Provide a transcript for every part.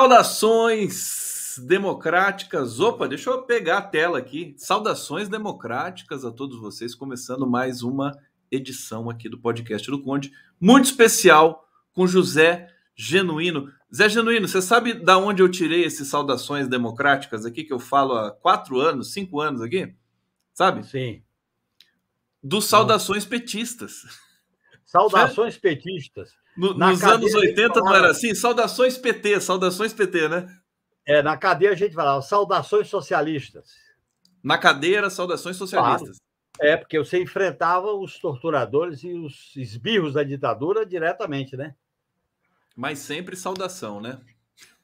Saudações democráticas. Opa, deixa eu pegar a tela aqui. Saudações democráticas a todos vocês, começando mais uma edição aqui do podcast do Conde, muito especial com José Genuíno. Zé Genuíno, você sabe da onde eu tirei esses saudações democráticas aqui que eu falo há quatro anos, cinco anos aqui? Sabe? Sim. Dos saudações petistas. Saudações petistas. No, nos anos 80 falava, não era assim? Saudações PT, saudações PT, né? É, na cadeia a gente falava saudações socialistas. Na cadeira, saudações socialistas. Claro. É, porque você enfrentava os torturadores e os esbirros da ditadura diretamente, né? Mas sempre saudação, né?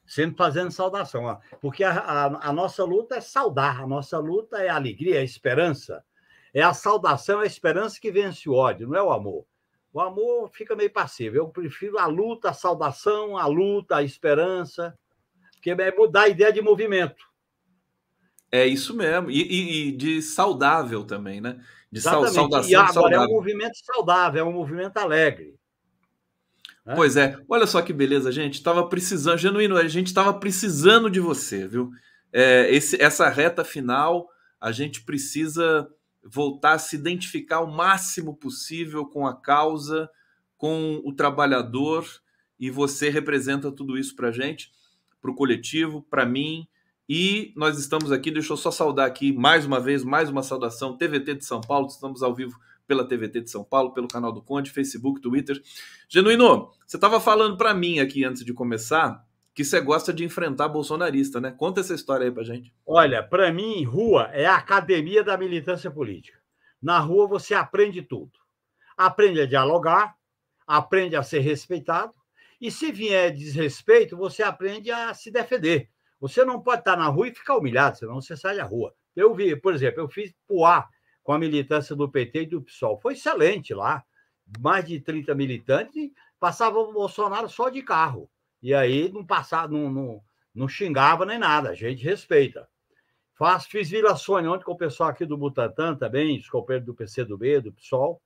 Sempre fazendo saudação. Ó. Porque a, a, a nossa luta é saudar, a nossa luta é a alegria, a é esperança. É a saudação, é a esperança que vence o ódio, não é o amor. O amor fica meio passivo. Eu prefiro a luta, a saudação, a luta, a esperança, que é mudar a ideia de movimento. É isso mesmo. E, e, e de saudável também, né? De Exatamente. saudação e agora saudável. é um movimento saudável, é um movimento alegre. Né? Pois é. Olha só que beleza, gente. estava precisando, genuíno, a gente estava precisando de você, viu? É, esse, essa reta final, a gente precisa voltar a se identificar o máximo possível com a causa, com o trabalhador, e você representa tudo isso para gente, para o coletivo, para mim. E nós estamos aqui, deixa eu só saudar aqui mais uma vez, mais uma saudação, TVT de São Paulo, estamos ao vivo pela TVT de São Paulo, pelo canal do Conde, Facebook, Twitter. Genuíno, você estava falando para mim aqui antes de começar que você gosta de enfrentar bolsonarista, né? Conta essa história aí pra gente. Olha, para mim, rua é a academia da militância política. Na rua você aprende tudo. Aprende a dialogar, aprende a ser respeitado, e se vier desrespeito, você aprende a se defender. Você não pode estar na rua e ficar humilhado, senão você sai da rua. Eu vi, por exemplo, eu fiz PUA com a militância do PT e do PSOL. Foi excelente lá. Mais de 30 militantes passavam o Bolsonaro só de carro. E aí não passava, não, não, não xingava nem nada, a gente respeita. Faz, fiz Vila Sônia ontem com o pessoal aqui do Butantan também, os companheiros do PCdoB, do PSOL.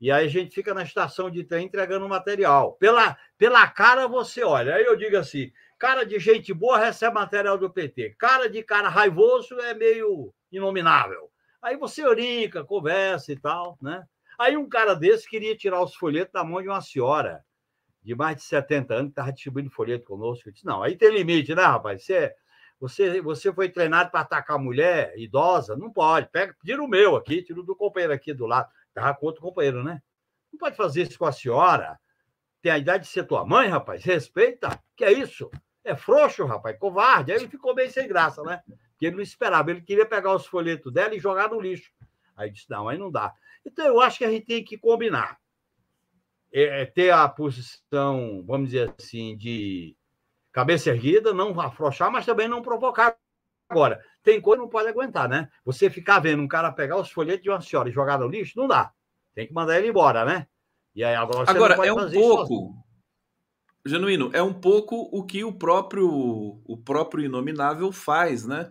E aí a gente fica na estação de trem entregando material. Pela, pela cara você olha. Aí eu digo assim: cara de gente boa recebe material do PT. Cara de cara raivoso é meio inominável. Aí você orinca, conversa e tal, né? Aí um cara desse queria tirar os folhetos da mão de uma senhora de mais de 70 anos que estava distribuindo folheto conosco. Eu disse, não, aí tem limite, né, rapaz? Você, você, você foi treinado para atacar mulher idosa? Não pode. Pega, tira o meu aqui, tira o do companheiro aqui do lado. Estava com outro companheiro, né? Não pode fazer isso com a senhora. Tem a idade de ser tua mãe, rapaz. Respeita. Que é isso? É frouxo, rapaz. Covarde. Aí ele ficou bem sem graça, né? Porque ele não esperava. Ele queria pegar os folhetos dela e jogar no lixo. Aí disse, não, aí não dá. Então, eu acho que a gente tem que combinar. É, é, ter a posição, vamos dizer assim, de cabeça erguida, não afrouxar, mas também não provocar. Agora, tem coisa que não pode aguentar, né? Você ficar vendo um cara pegar os folhetos de uma senhora e jogar no lixo, não dá. Tem que mandar ele embora, né? E aí agora, agora é um pouco. Genuíno, é um pouco o que o próprio o próprio inominável faz, né?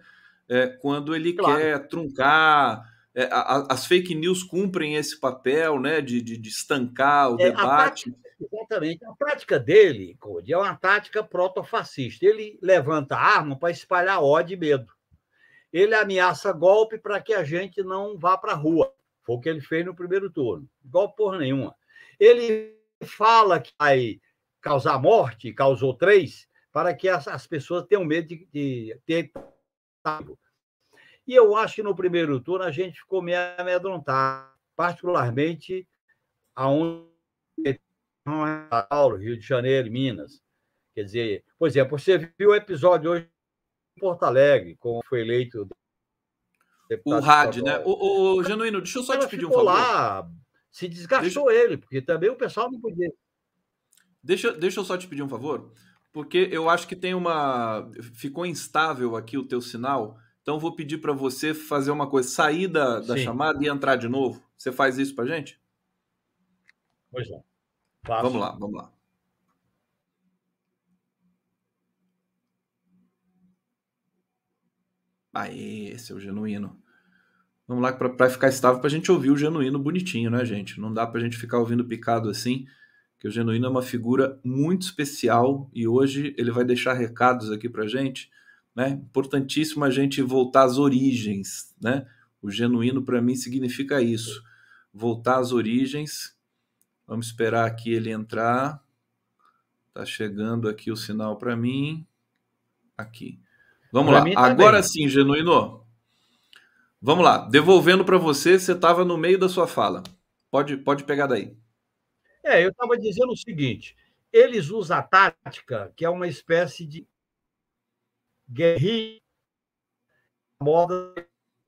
É, quando ele claro. quer truncar é, a, as fake news cumprem esse papel né, de, de, de estancar o é, debate. A tática, exatamente. A tática dele, Cody, é uma tática protofascista. Ele levanta a arma para espalhar ódio e medo. Ele ameaça golpe para que a gente não vá para a rua. Foi o que ele fez no primeiro turno. Golpe porra nenhuma. Ele fala que vai causar morte, causou três, para que as, as pessoas tenham medo de, de ter e eu acho que no primeiro turno a gente ficou meio amedrontado, particularmente aonde Rio de Janeiro, Minas. Quer dizer, por exemplo, é, você viu o episódio hoje em Porto Alegre, como foi eleito o rádio, né? O, o, Genuíno, deixa eu só Ela te pedir um favor. Lá, se desgastou deixa... ele, porque também o pessoal não podia. Deixa, deixa eu só te pedir um favor, porque eu acho que tem uma. Ficou instável aqui o teu sinal. Então vou pedir para você fazer uma coisa, sair da, da chamada e entrar de novo. Você faz isso para a gente? Pois não. Vamos lá, vamos lá. Aí, esse é o genuíno. Vamos lá para ficar estável para a gente ouvir o genuíno bonitinho, né, gente? Não dá para a gente ficar ouvindo picado assim, que o genuíno é uma figura muito especial e hoje ele vai deixar recados aqui para a gente né? Importantíssimo a gente voltar às origens, né? O genuíno para mim significa isso, voltar às origens. Vamos esperar aqui ele entrar. Tá chegando aqui o sinal para mim. Aqui. Vamos pra lá. Agora sim, genuíno. Vamos lá. Devolvendo para você, você estava no meio da sua fala. Pode, pode pegar daí. É, eu estava dizendo o seguinte: eles usam a tática, que é uma espécie de guerrilha, moda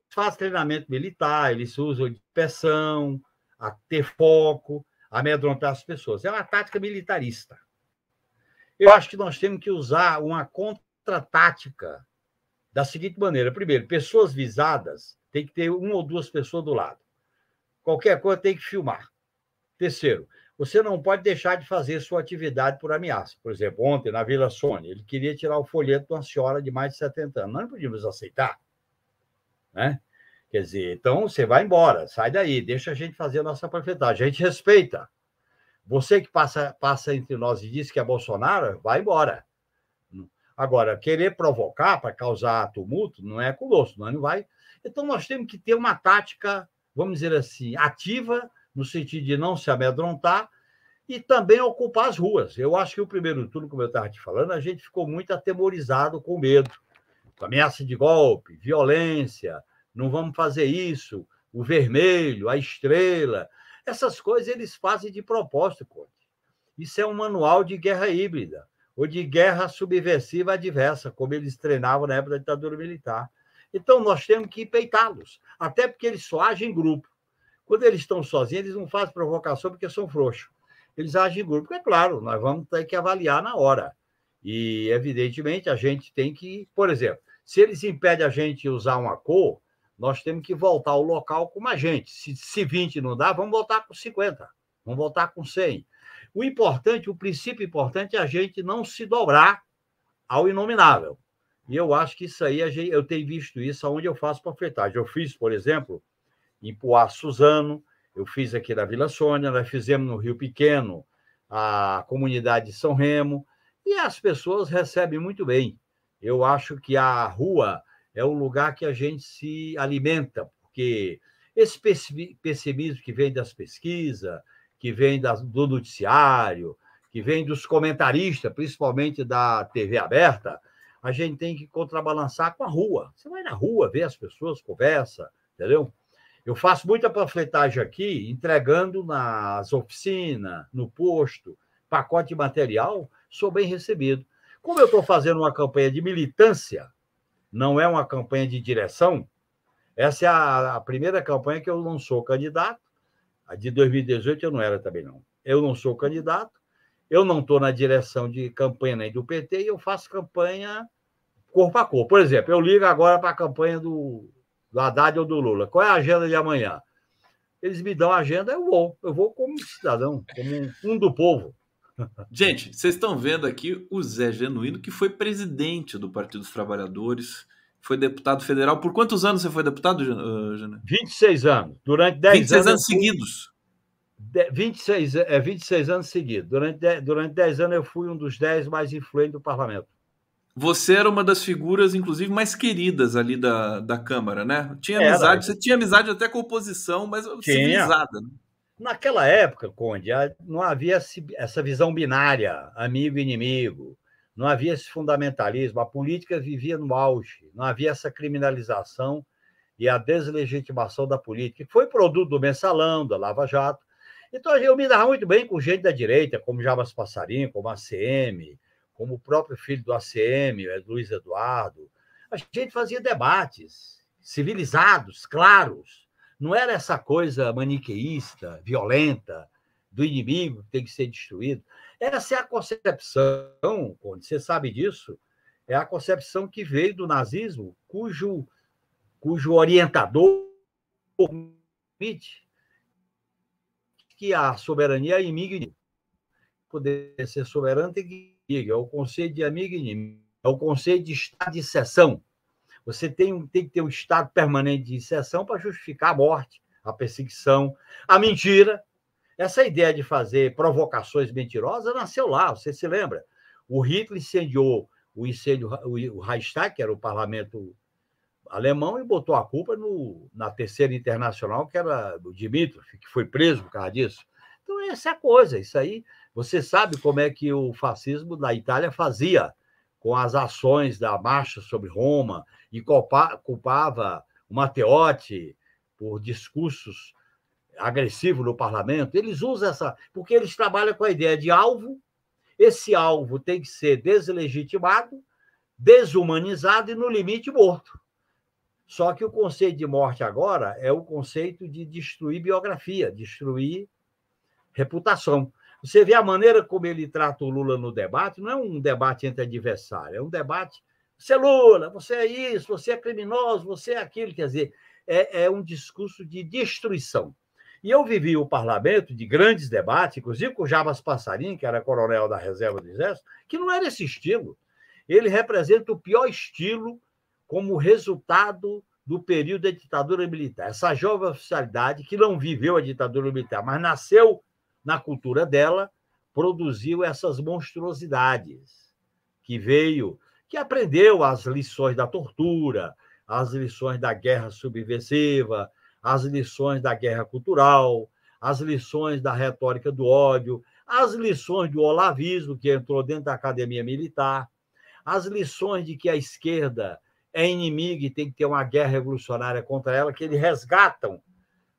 faz treinamento militar, eles usam dispersão, a ter foco, amedrontar as pessoas. É uma tática militarista. Eu acho que nós temos que usar uma contra-tática da seguinte maneira: primeiro, pessoas visadas tem que ter uma ou duas pessoas do lado. Qualquer coisa tem que filmar. Terceiro, você não pode deixar de fazer sua atividade por ameaça. Por exemplo, ontem, na Vila Sônia, ele queria tirar o folheto de uma senhora de mais de 70 anos. Nós não podíamos aceitar. Né? Quer dizer, então você vai embora, sai daí, deixa a gente fazer a nossa profetagem. A gente respeita. Você que passa, passa entre nós e diz que é Bolsonaro, vai embora. Agora, querer provocar para causar tumulto não é conosco, nós não vai. Então, nós temos que ter uma tática, vamos dizer assim, ativa no sentido de não se amedrontar e também ocupar as ruas. Eu acho que o primeiro turno, como eu estava te falando, a gente ficou muito atemorizado com medo, com ameaça de golpe, violência, não vamos fazer isso, o vermelho, a estrela. Essas coisas eles fazem de propósito, Conte. Isso é um manual de guerra híbrida, ou de guerra subversiva adversa, como eles treinavam na época da ditadura militar. Então, nós temos que peitá-los, até porque eles só agem em grupo. Quando eles estão sozinhos, eles não fazem provocação porque são frouxos. Eles agem em grupo, porque, é claro, nós vamos ter que avaliar na hora. E, evidentemente, a gente tem que, por exemplo, se eles impedem a gente usar uma cor, nós temos que voltar ao local com a gente. Se, se 20 não dá, vamos voltar com 50, vamos voltar com 100. O importante, o princípio importante é a gente não se dobrar ao inominável. E eu acho que isso aí, eu tenho visto isso aonde eu faço panfletagem. Eu fiz, por exemplo, em Poá Suzano, eu fiz aqui na Vila Sônia, nós fizemos no Rio Pequeno, a comunidade São Remo, e as pessoas recebem muito bem. Eu acho que a rua é o lugar que a gente se alimenta, porque esse pessimismo que vem das pesquisas, que vem do noticiário, que vem dos comentaristas, principalmente da TV aberta, a gente tem que contrabalançar com a rua. Você vai na rua, vê as pessoas, conversa, entendeu? Eu faço muita panfletagem aqui, entregando nas oficinas, no posto, pacote de material, sou bem recebido. Como eu estou fazendo uma campanha de militância, não é uma campanha de direção, essa é a, a primeira campanha que eu não sou candidato. A de 2018 eu não era também, não. Eu não sou candidato, eu não estou na direção de campanha nem do PT e eu faço campanha corpo a corpo. Por exemplo, eu ligo agora para a campanha do do Haddad ou do Lula. Qual é a agenda de amanhã? Eles me dão a agenda, eu vou. Eu vou como cidadão, como um do povo. Gente, vocês estão vendo aqui o Zé Genuíno, que foi presidente do Partido dos Trabalhadores, foi deputado federal. Por quantos anos você foi deputado, eh, Genuíno? 26 anos. Durante 10 26 anos, anos seguidos. 26, é, 26 anos seguidos. Durante, durante 10 anos eu fui um dos 10 mais influentes do parlamento. Você era uma das figuras, inclusive, mais queridas ali da, da Câmara, né? Tinha era. amizade, você tinha amizade até com oposição, mas tinha. civilizada. Né? Naquela época, Conde, não havia essa visão binária, amigo e inimigo, não havia esse fundamentalismo, a política vivia no auge, não havia essa criminalização e a deslegitimação da política, que foi produto do mensalão, da Lava Jato. Então, eu me dava muito bem com gente da direita, como Jabas Passarinho, como a CM, como o próprio filho do ACM, é, Luiz Eduardo, a gente fazia debates civilizados, claros. Não era essa coisa maniqueísta, violenta, do inimigo que tem que ser destruído. Essa é a concepção, você sabe disso, é a concepção que veio do nazismo, cujo, cujo orientador permite que a soberania é inimigo poder ser soberano tem que amiga, é o conceito de amigo inimigo, é o conceito de estado de exceção. Você tem, tem que ter um estado permanente de exceção para justificar a morte, a perseguição, a mentira. Essa ideia de fazer provocações mentirosas nasceu lá, você se lembra? O Hitler incendiou o incêndio, o Reichstag, que era o parlamento alemão, e botou a culpa no, na Terceira Internacional, que era o Dmitry, que foi preso por causa disso. Então, essa é a coisa, isso aí você sabe como é que o fascismo na Itália fazia com as ações da marcha sobre Roma e culpava o Matteotti por discursos agressivos no parlamento? Eles usam essa. porque eles trabalham com a ideia de alvo, esse alvo tem que ser deslegitimado, desumanizado e, no limite, morto. Só que o conceito de morte agora é o conceito de destruir biografia, destruir reputação. Você vê a maneira como ele trata o Lula no debate, não é um debate entre adversários, é um debate. Você é Lula, você é isso, você é criminoso, você é aquilo. Quer dizer, é, é um discurso de destruição. E eu vivi o parlamento de grandes debates, inclusive com o Jabas Passarim, que era coronel da reserva do Exército, que não era esse estilo. Ele representa o pior estilo como resultado do período da ditadura militar. Essa jovem oficialidade que não viveu a ditadura militar, mas nasceu na cultura dela, produziu essas monstruosidades, que veio, que aprendeu as lições da tortura, as lições da guerra subversiva, as lições da guerra cultural, as lições da retórica do ódio, as lições do olavismo que entrou dentro da academia militar, as lições de que a esquerda é inimiga e tem que ter uma guerra revolucionária contra ela, que eles resgatam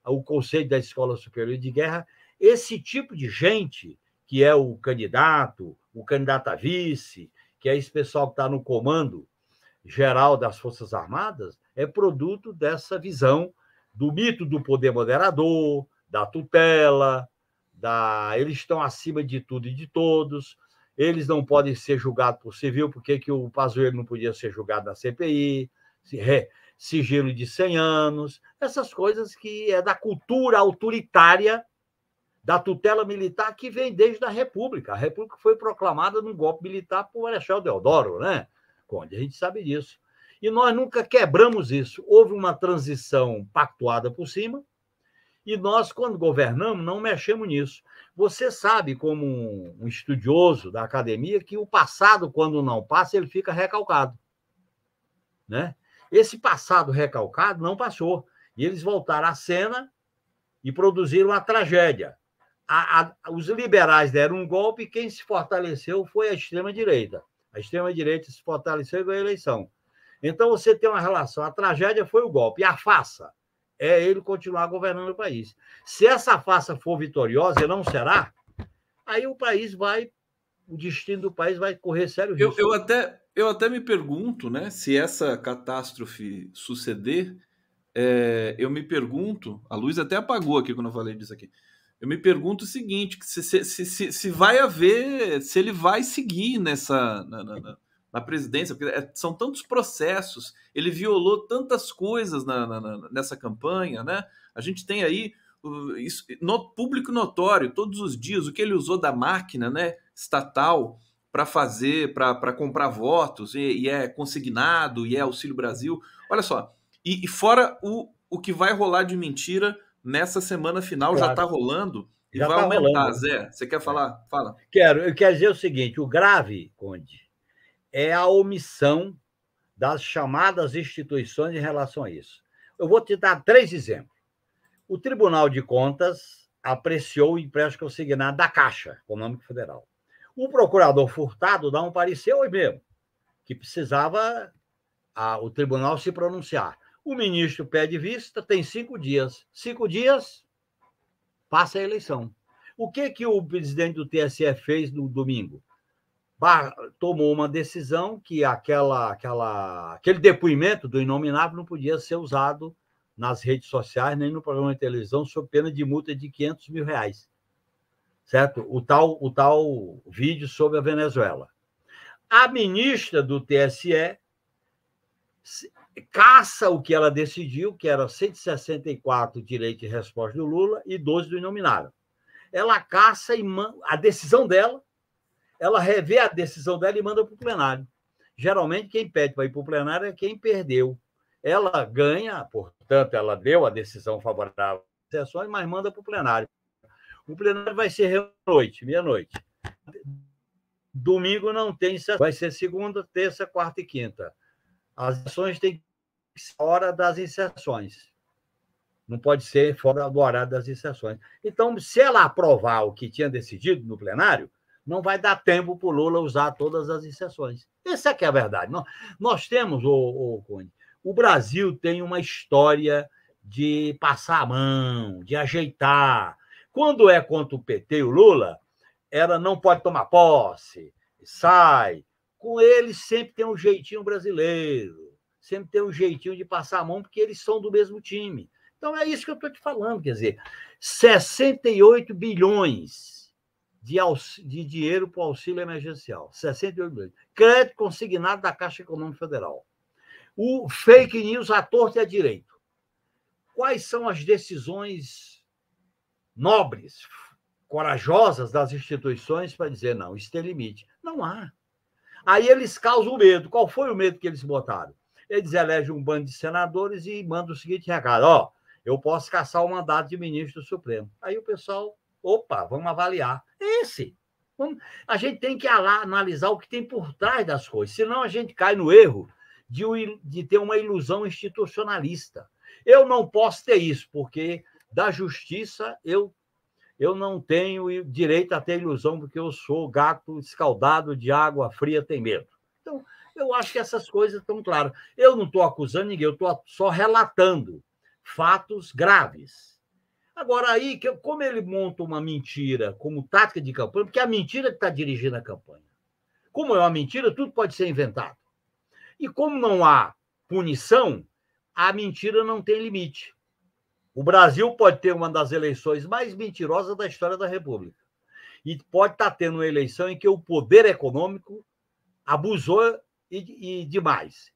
o conceito da escola superior de guerra esse tipo de gente, que é o candidato, o candidato a vice, que é esse pessoal que está no comando geral das Forças Armadas, é produto dessa visão do mito do poder moderador, da tutela, da eles estão acima de tudo e de todos, eles não podem ser julgados por civil, porque que o Pazuello não podia ser julgado na CPI, é, sigilo de 100 anos, essas coisas que é da cultura autoritária da tutela militar que vem desde a República. A República foi proclamada num golpe militar por Marechal Deodoro, né, Conde? A gente sabe disso. E nós nunca quebramos isso. Houve uma transição pactuada por cima, e nós, quando governamos, não mexemos nisso. Você sabe, como um estudioso da academia, que o passado, quando não passa, ele fica recalcado. Né? Esse passado recalcado não passou. E eles voltaram à cena e produziram a tragédia a, a, os liberais deram um golpe e quem se fortaleceu foi a extrema-direita. A extrema-direita se fortaleceu e ganhou a eleição. Então, você tem uma relação. A tragédia foi o golpe. E a faça é ele continuar governando o país. Se essa faça for vitoriosa, e não será, aí o país vai, o destino do país vai correr sério risco. Eu, eu, até, eu até me pergunto, né, se essa catástrofe suceder, é, eu me pergunto, a luz até apagou aqui quando eu falei disso aqui, eu me pergunto o seguinte: se, se, se, se vai haver, se ele vai seguir nessa na, na, na, presidência, porque é, são tantos processos, ele violou tantas coisas na, na, nessa campanha, né? A gente tem aí isso, no, público notório, todos os dias, o que ele usou da máquina né, estatal para fazer, para comprar votos, e, e, é consignado, e é Auxílio Brasil. Olha só, e, e fora o, o que vai rolar de mentira nessa semana final tá claro. já está rolando e já vai tá aumentar, rolando. Zé. Você quer falar? É. Fala. Quero. Eu quero dizer o seguinte: o grave, Conde, é a omissão das chamadas instituições em relação a isso. Eu vou te dar três exemplos. O Tribunal de Contas apreciou o empréstimo consignado da Caixa Econômica Federal. O procurador Furtado dá um parecer hoje mesmo, que precisava a, o tribunal se pronunciar. O ministro pede vista, tem cinco dias. Cinco dias, passa a eleição. O que, que o presidente do TSE fez no domingo? Bah, tomou uma decisão que aquela, aquela, aquele depoimento do inominável não podia ser usado nas redes sociais nem no programa de televisão sob pena de multa de 500 mil reais. Certo? O tal, o tal vídeo sobre a Venezuela. A ministra do TSE caça o que ela decidiu, que era 164 direito e resposta do Lula e 12 do inominável. Ela caça a decisão dela, ela revê a decisão dela e manda para o plenário. Geralmente, quem pede para ir para o plenário é quem perdeu. Ela ganha, portanto, ela deu a decisão favorável às sessões, mas manda para o plenário. O plenário vai ser noite, meia-noite. Domingo não tem sessão, vai ser segunda, terça, quarta e quinta. As ações têm que hora das inserções. Não pode ser fora do horário das inserções. Então, se ela aprovar o que tinha decidido no plenário, não vai dar tempo para o Lula usar todas as inserções. Essa é, é a verdade. Nós temos, o Cunha, o Brasil tem uma história de passar a mão, de ajeitar. Quando é contra o PT e o Lula, ela não pode tomar posse, sai. Com ele sempre tem um jeitinho brasileiro sempre tem um jeitinho de passar a mão, porque eles são do mesmo time. Então é isso que eu estou te falando, quer dizer, 68 bilhões de, de dinheiro para o auxílio emergencial. 68 bilhões. Crédito consignado da Caixa Econômica Federal. O fake news à torta e à direito. Quais são as decisões nobres, corajosas das instituições para dizer não, isso tem limite? Não há. Aí eles causam medo. Qual foi o medo que eles botaram? eles elegem um bando de senadores e mandam o seguinte recado: ó, eu posso caçar o mandato de ministro do Supremo. Aí o pessoal, opa, vamos avaliar. É esse. Vamos, a gente tem que analisar o que tem por trás das coisas, senão a gente cai no erro de, de ter uma ilusão institucionalista. Eu não posso ter isso, porque da justiça eu eu não tenho direito a ter ilusão, porque eu sou gato escaldado de água fria tem medo. Então, eu acho que essas coisas estão claras. Eu não estou acusando ninguém, eu estou só relatando fatos graves. Agora, aí, como ele monta uma mentira como tática de campanha, porque é a mentira que está dirigindo a campanha. Como é uma mentira, tudo pode ser inventado. E como não há punição, a mentira não tem limite. O Brasil pode ter uma das eleições mais mentirosas da história da República. E pode estar tá tendo uma eleição em que o poder econômico abusou e, e demais.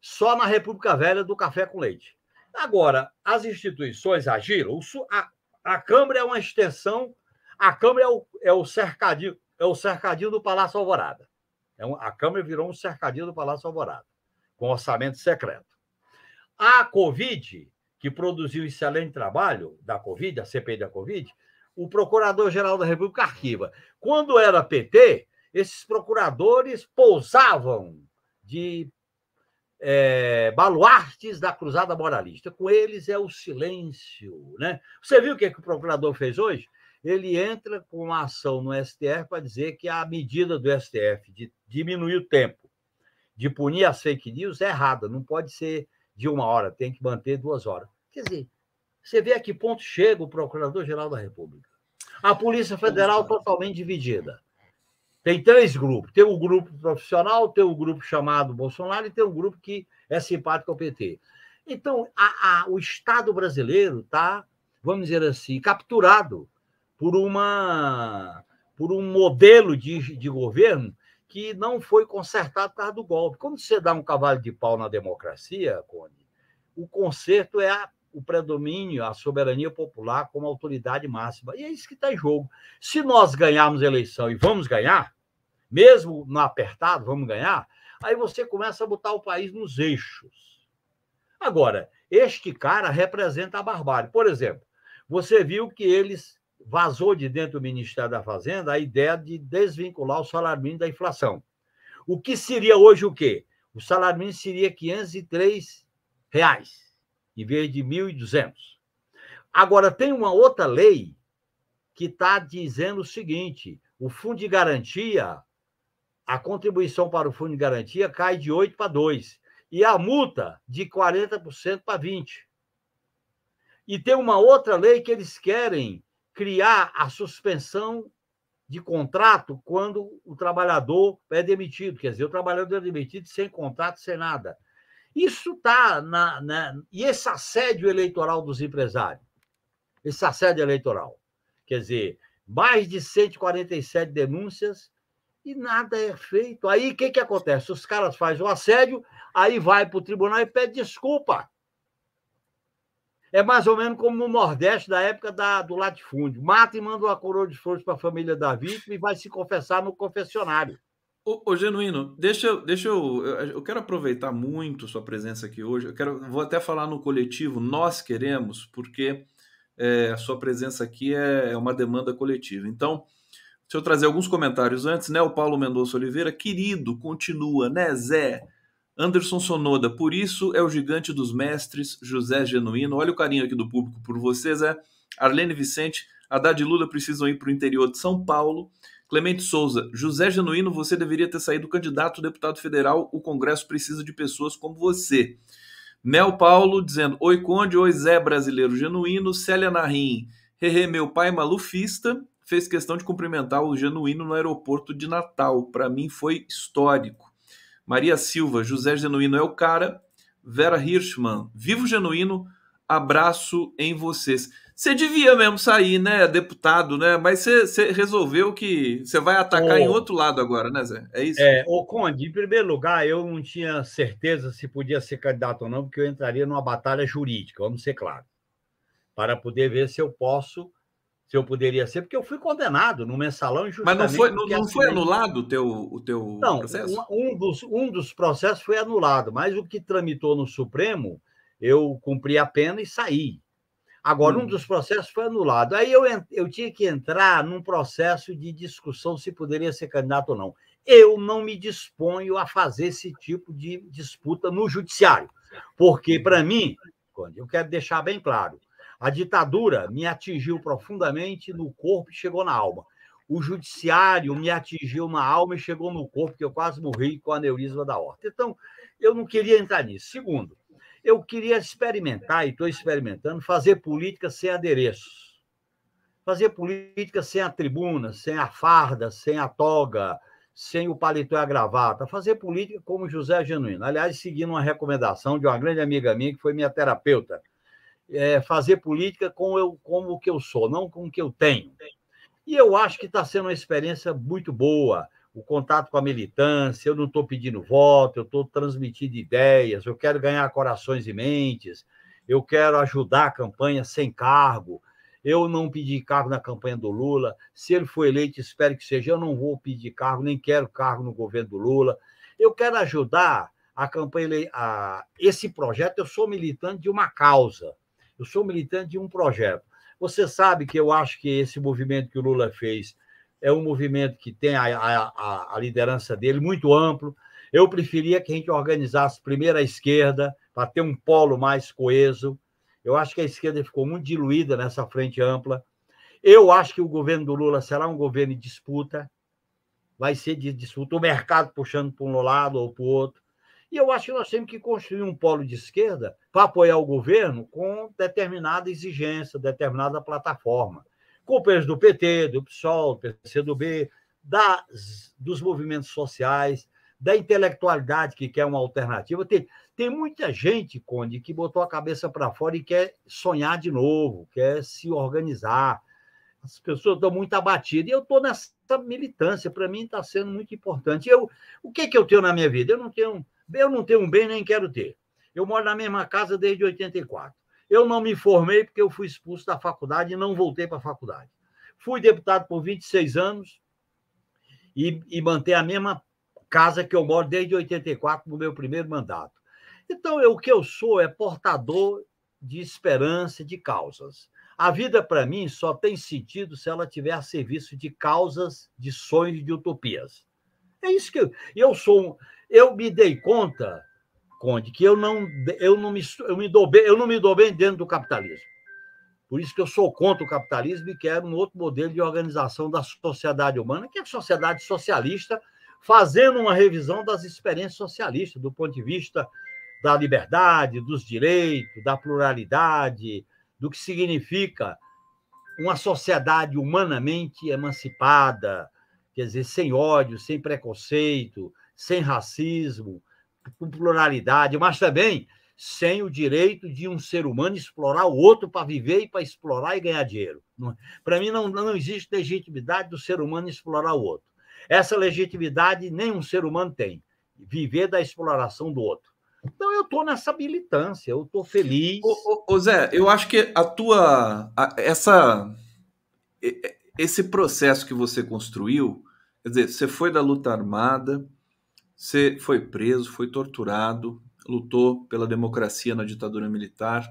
Só na República Velha do café com leite. Agora, as instituições agiram. A, a Câmara é uma extensão, a Câmara é o, é o, cercadinho, é o cercadinho do Palácio Alvorada. É um, a Câmara virou um cercadinho do Palácio Alvorada, com orçamento secreto. A Covid, que produziu excelente trabalho da Covid, a CPI da Covid, o Procurador-Geral da República arquiva. Quando era PT, esses procuradores pousavam de é, baluartes da cruzada moralista. Com eles é o silêncio. Né? Você viu o que, é que o procurador fez hoje? Ele entra com uma ação no STF para dizer que a medida do STF de diminuir o tempo, de punir as fake news, é errada. Não pode ser de uma hora, tem que manter duas horas. Quer dizer, você vê a que ponto chega o Procurador-Geral da República. A Polícia Federal totalmente dividida. Tem três grupos. Tem o um grupo profissional, tem o um grupo chamado Bolsonaro e tem um grupo que é simpático ao PT. Então, a, a, o Estado brasileiro está, vamos dizer assim, capturado por, uma, por um modelo de, de governo que não foi consertado por causa do golpe. Quando você dá um cavalo de pau na democracia, Cone, o conserto é a o predomínio, a soberania popular como autoridade máxima. E é isso que está em jogo. Se nós ganharmos a eleição e vamos ganhar, mesmo no apertado, vamos ganhar, aí você começa a botar o país nos eixos. Agora, este cara representa a barbárie. Por exemplo, você viu que eles vazou de dentro do Ministério da Fazenda a ideia de desvincular o salário mínimo da inflação. O que seria hoje o quê? O salário mínimo seria 503 reais em vez de 1.200. Agora, tem uma outra lei que está dizendo o seguinte: o fundo de garantia, a contribuição para o fundo de garantia cai de 8 para 2, e a multa de 40% para 20%. E tem uma outra lei que eles querem criar a suspensão de contrato quando o trabalhador é demitido. Quer dizer, o trabalhador é demitido sem contrato, sem nada. Isso está na, na. Né, e esse assédio eleitoral dos empresários? Esse assédio eleitoral. Quer dizer, mais de 147 denúncias e nada é feito. Aí o que, que acontece? Os caras fazem o assédio, aí vai para o tribunal e pede desculpa. É mais ou menos como no Nordeste, da época da, do latifúndio. Mata e manda uma coroa de flores para a família da vítima e vai se confessar no confessionário. Ô, Genuíno, deixa, eu, deixa eu, eu, eu. quero aproveitar muito sua presença aqui hoje. Eu quero, vou até falar no coletivo Nós Queremos, porque é, a sua presença aqui é, é uma demanda coletiva. Então, deixa eu trazer alguns comentários antes, né? O Paulo Mendonça Oliveira, querido, continua, né, Zé? Anderson Sonoda, por isso é o gigante dos mestres, José Genuíno. Olha o carinho aqui do público por vocês, é. Arlene Vicente, Haddad e Lula precisam ir para o interior de São Paulo. Clemente Souza, José Genuíno, você deveria ter saído candidato a deputado federal. O Congresso precisa de pessoas como você. Mel Paulo dizendo: Oi, Conde, oi, Zé Brasileiro Genuíno. Célia Narim, hehe, meu pai malufista, fez questão de cumprimentar o Genuíno no aeroporto de Natal. Para mim foi histórico. Maria Silva, José Genuíno é o cara. Vera Hirschman, vivo Genuíno, abraço em vocês. Você devia mesmo sair, né, deputado, né? Mas você, você resolveu que você vai atacar oh, em outro lado agora, né, Zé? É isso? É, ô Conde, em primeiro lugar, eu não tinha certeza se podia ser candidato ou não, porque eu entraria numa batalha jurídica, vamos ser claros. Para poder ver se eu posso, se eu poderia ser, porque eu fui condenado no mensalão injustamente. Mas não foi, não, não foi anulado o teu, o teu não, processo? Não, um dos, um dos processos foi anulado, mas o que tramitou no Supremo, eu cumpri a pena e saí. Agora, um uhum. dos processos foi anulado. Aí eu, eu tinha que entrar num processo de discussão se poderia ser candidato ou não. Eu não me disponho a fazer esse tipo de disputa no judiciário, porque, uhum. para mim, eu quero deixar bem claro, a ditadura me atingiu profundamente no corpo e chegou na alma. O judiciário me atingiu na alma e chegou no corpo, que eu quase morri com a aneurisma da horta. Então, eu não queria entrar nisso. Segundo, eu queria experimentar, e estou experimentando, fazer política sem adereços. Fazer política sem a tribuna, sem a farda, sem a toga, sem o paletó e a gravata. Fazer política como José Genuíno. Aliás, seguindo uma recomendação de uma grande amiga minha, que foi minha terapeuta. É fazer política como eu, como o que eu sou, não com o que eu tenho. E eu acho que está sendo uma experiência muito boa o contato com a militância, eu não estou pedindo voto, eu estou transmitindo ideias, eu quero ganhar corações e mentes, eu quero ajudar a campanha sem cargo, eu não pedi cargo na campanha do Lula, se ele for eleito, espero que seja, eu não vou pedir cargo, nem quero cargo no governo do Lula, eu quero ajudar a campanha, a, esse projeto, eu sou militante de uma causa, eu sou militante de um projeto. Você sabe que eu acho que esse movimento que o Lula fez é um movimento que tem a, a, a liderança dele muito amplo. Eu preferia que a gente organizasse primeiro a esquerda, para ter um polo mais coeso. Eu acho que a esquerda ficou muito diluída nessa frente ampla. Eu acho que o governo do Lula será um governo de disputa, vai ser de disputa, o mercado puxando para um lado ou para o outro. E eu acho que nós temos que construir um polo de esquerda para apoiar o governo com determinada exigência, determinada plataforma companheiros do PT, do PSOL, do PCdoB, das, dos movimentos sociais, da intelectualidade que quer uma alternativa. Tem, tem muita gente, Conde, que botou a cabeça para fora e quer sonhar de novo, quer se organizar. As pessoas estão muito abatidas. E eu estou nessa militância, para mim está sendo muito importante. Eu, o que, que eu tenho na minha vida? Eu não tenho, eu não tenho um bem, nem quero ter. Eu moro na mesma casa desde 84. Eu não me formei porque eu fui expulso da faculdade e não voltei para a faculdade. Fui deputado por 26 anos e, e mantei a mesma casa que eu moro desde 84, no meu primeiro mandato. Então, eu, o que eu sou é portador de esperança, de causas. A vida, para mim, só tem sentido se ela tiver a serviço de causas, de sonhos, de utopias. É isso que eu, eu sou. Eu me dei conta Conde, que eu não, eu não, me, eu, me dou bem, eu não me dou bem dentro do capitalismo. Por isso que eu sou contra o capitalismo e quero um outro modelo de organização da sociedade humana, que é a sociedade socialista, fazendo uma revisão das experiências socialistas, do ponto de vista da liberdade, dos direitos, da pluralidade, do que significa uma sociedade humanamente emancipada, quer dizer, sem ódio, sem preconceito, sem racismo, com pluralidade, mas também sem o direito de um ser humano explorar o outro para viver e para explorar e ganhar dinheiro. É? Para mim, não, não existe legitimidade do ser humano explorar o outro. Essa legitimidade nenhum ser humano tem. Viver da exploração do outro. Então, eu estou nessa militância, eu estou feliz. Ô, ô, ô, Zé, eu acho que a tua. A, essa, esse processo que você construiu, quer dizer, você foi da luta armada você foi preso, foi torturado, lutou pela democracia na ditadura militar,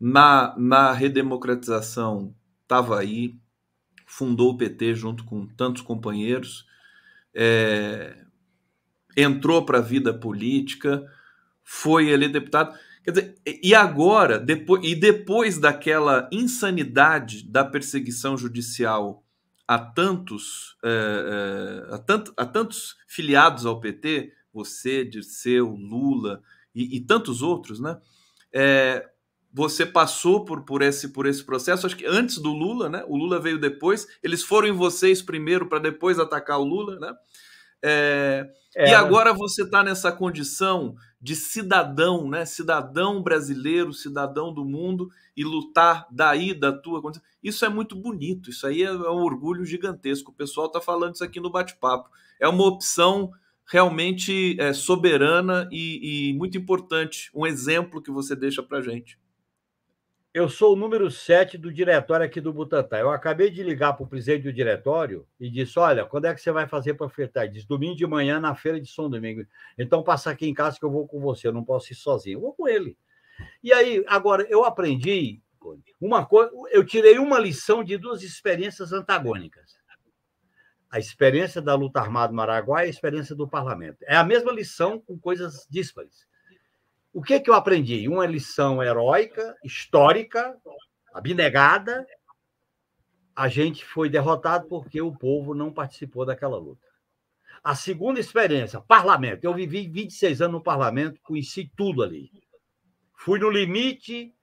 na, na redemocratização estava aí, fundou o PT junto com tantos companheiros, é, entrou para a vida política, foi ele deputado. Quer dizer, e agora, depois, e depois daquela insanidade da perseguição judicial a tantos, eh, eh, a, tanto a tantos filiados ao PT, você, Dirceu, Lula e, e tantos outros, né? É, você passou por, por, esse, por esse processo, acho que antes do Lula, né? O Lula veio depois, eles foram em vocês primeiro para depois atacar o Lula, né? É, é. E é. agora você está nessa condição de cidadão, né? Cidadão brasileiro, cidadão do mundo e lutar daí da tua condição. Isso é muito bonito. Isso aí é, é um orgulho gigantesco. O pessoal está falando isso aqui no bate-papo. É uma opção realmente é, soberana e, e muito importante. Um exemplo que você deixa para gente. Eu sou o número 7 do diretório aqui do Butantã. Eu acabei de ligar para o presidente do diretório e disse: Olha, quando é que você vai fazer para ofertar? Ele disse: Domingo de manhã, na feira de São Domingo. Então, passa aqui em casa que eu vou com você, eu não posso ir sozinho. Eu vou com ele. E aí, agora, eu aprendi uma coisa, eu tirei uma lição de duas experiências antagônicas. A experiência da luta armada no Araguaia e a experiência do parlamento. É a mesma lição com coisas díspares. O que, é que eu aprendi? Uma lição heróica, histórica, abnegada. A gente foi derrotado porque o povo não participou daquela luta. A segunda experiência, parlamento. Eu vivi 26 anos no parlamento, conheci tudo ali. Fui no limite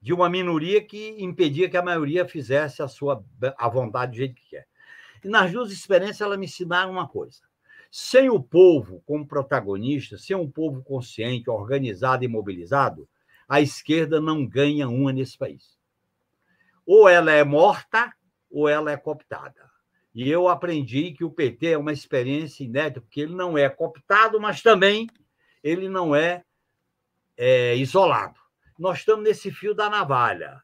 de uma minoria que impedia que a maioria fizesse a sua a vontade do jeito que quer. E nas duas experiências, ela me ensinaram uma coisa: sem o povo como protagonista, sem um povo consciente, organizado e mobilizado, a esquerda não ganha uma nesse país. Ou ela é morta, ou ela é cooptada. E eu aprendi que o PT é uma experiência inédita, porque ele não é cooptado, mas também ele não é, é isolado. Nós estamos nesse fio da navalha.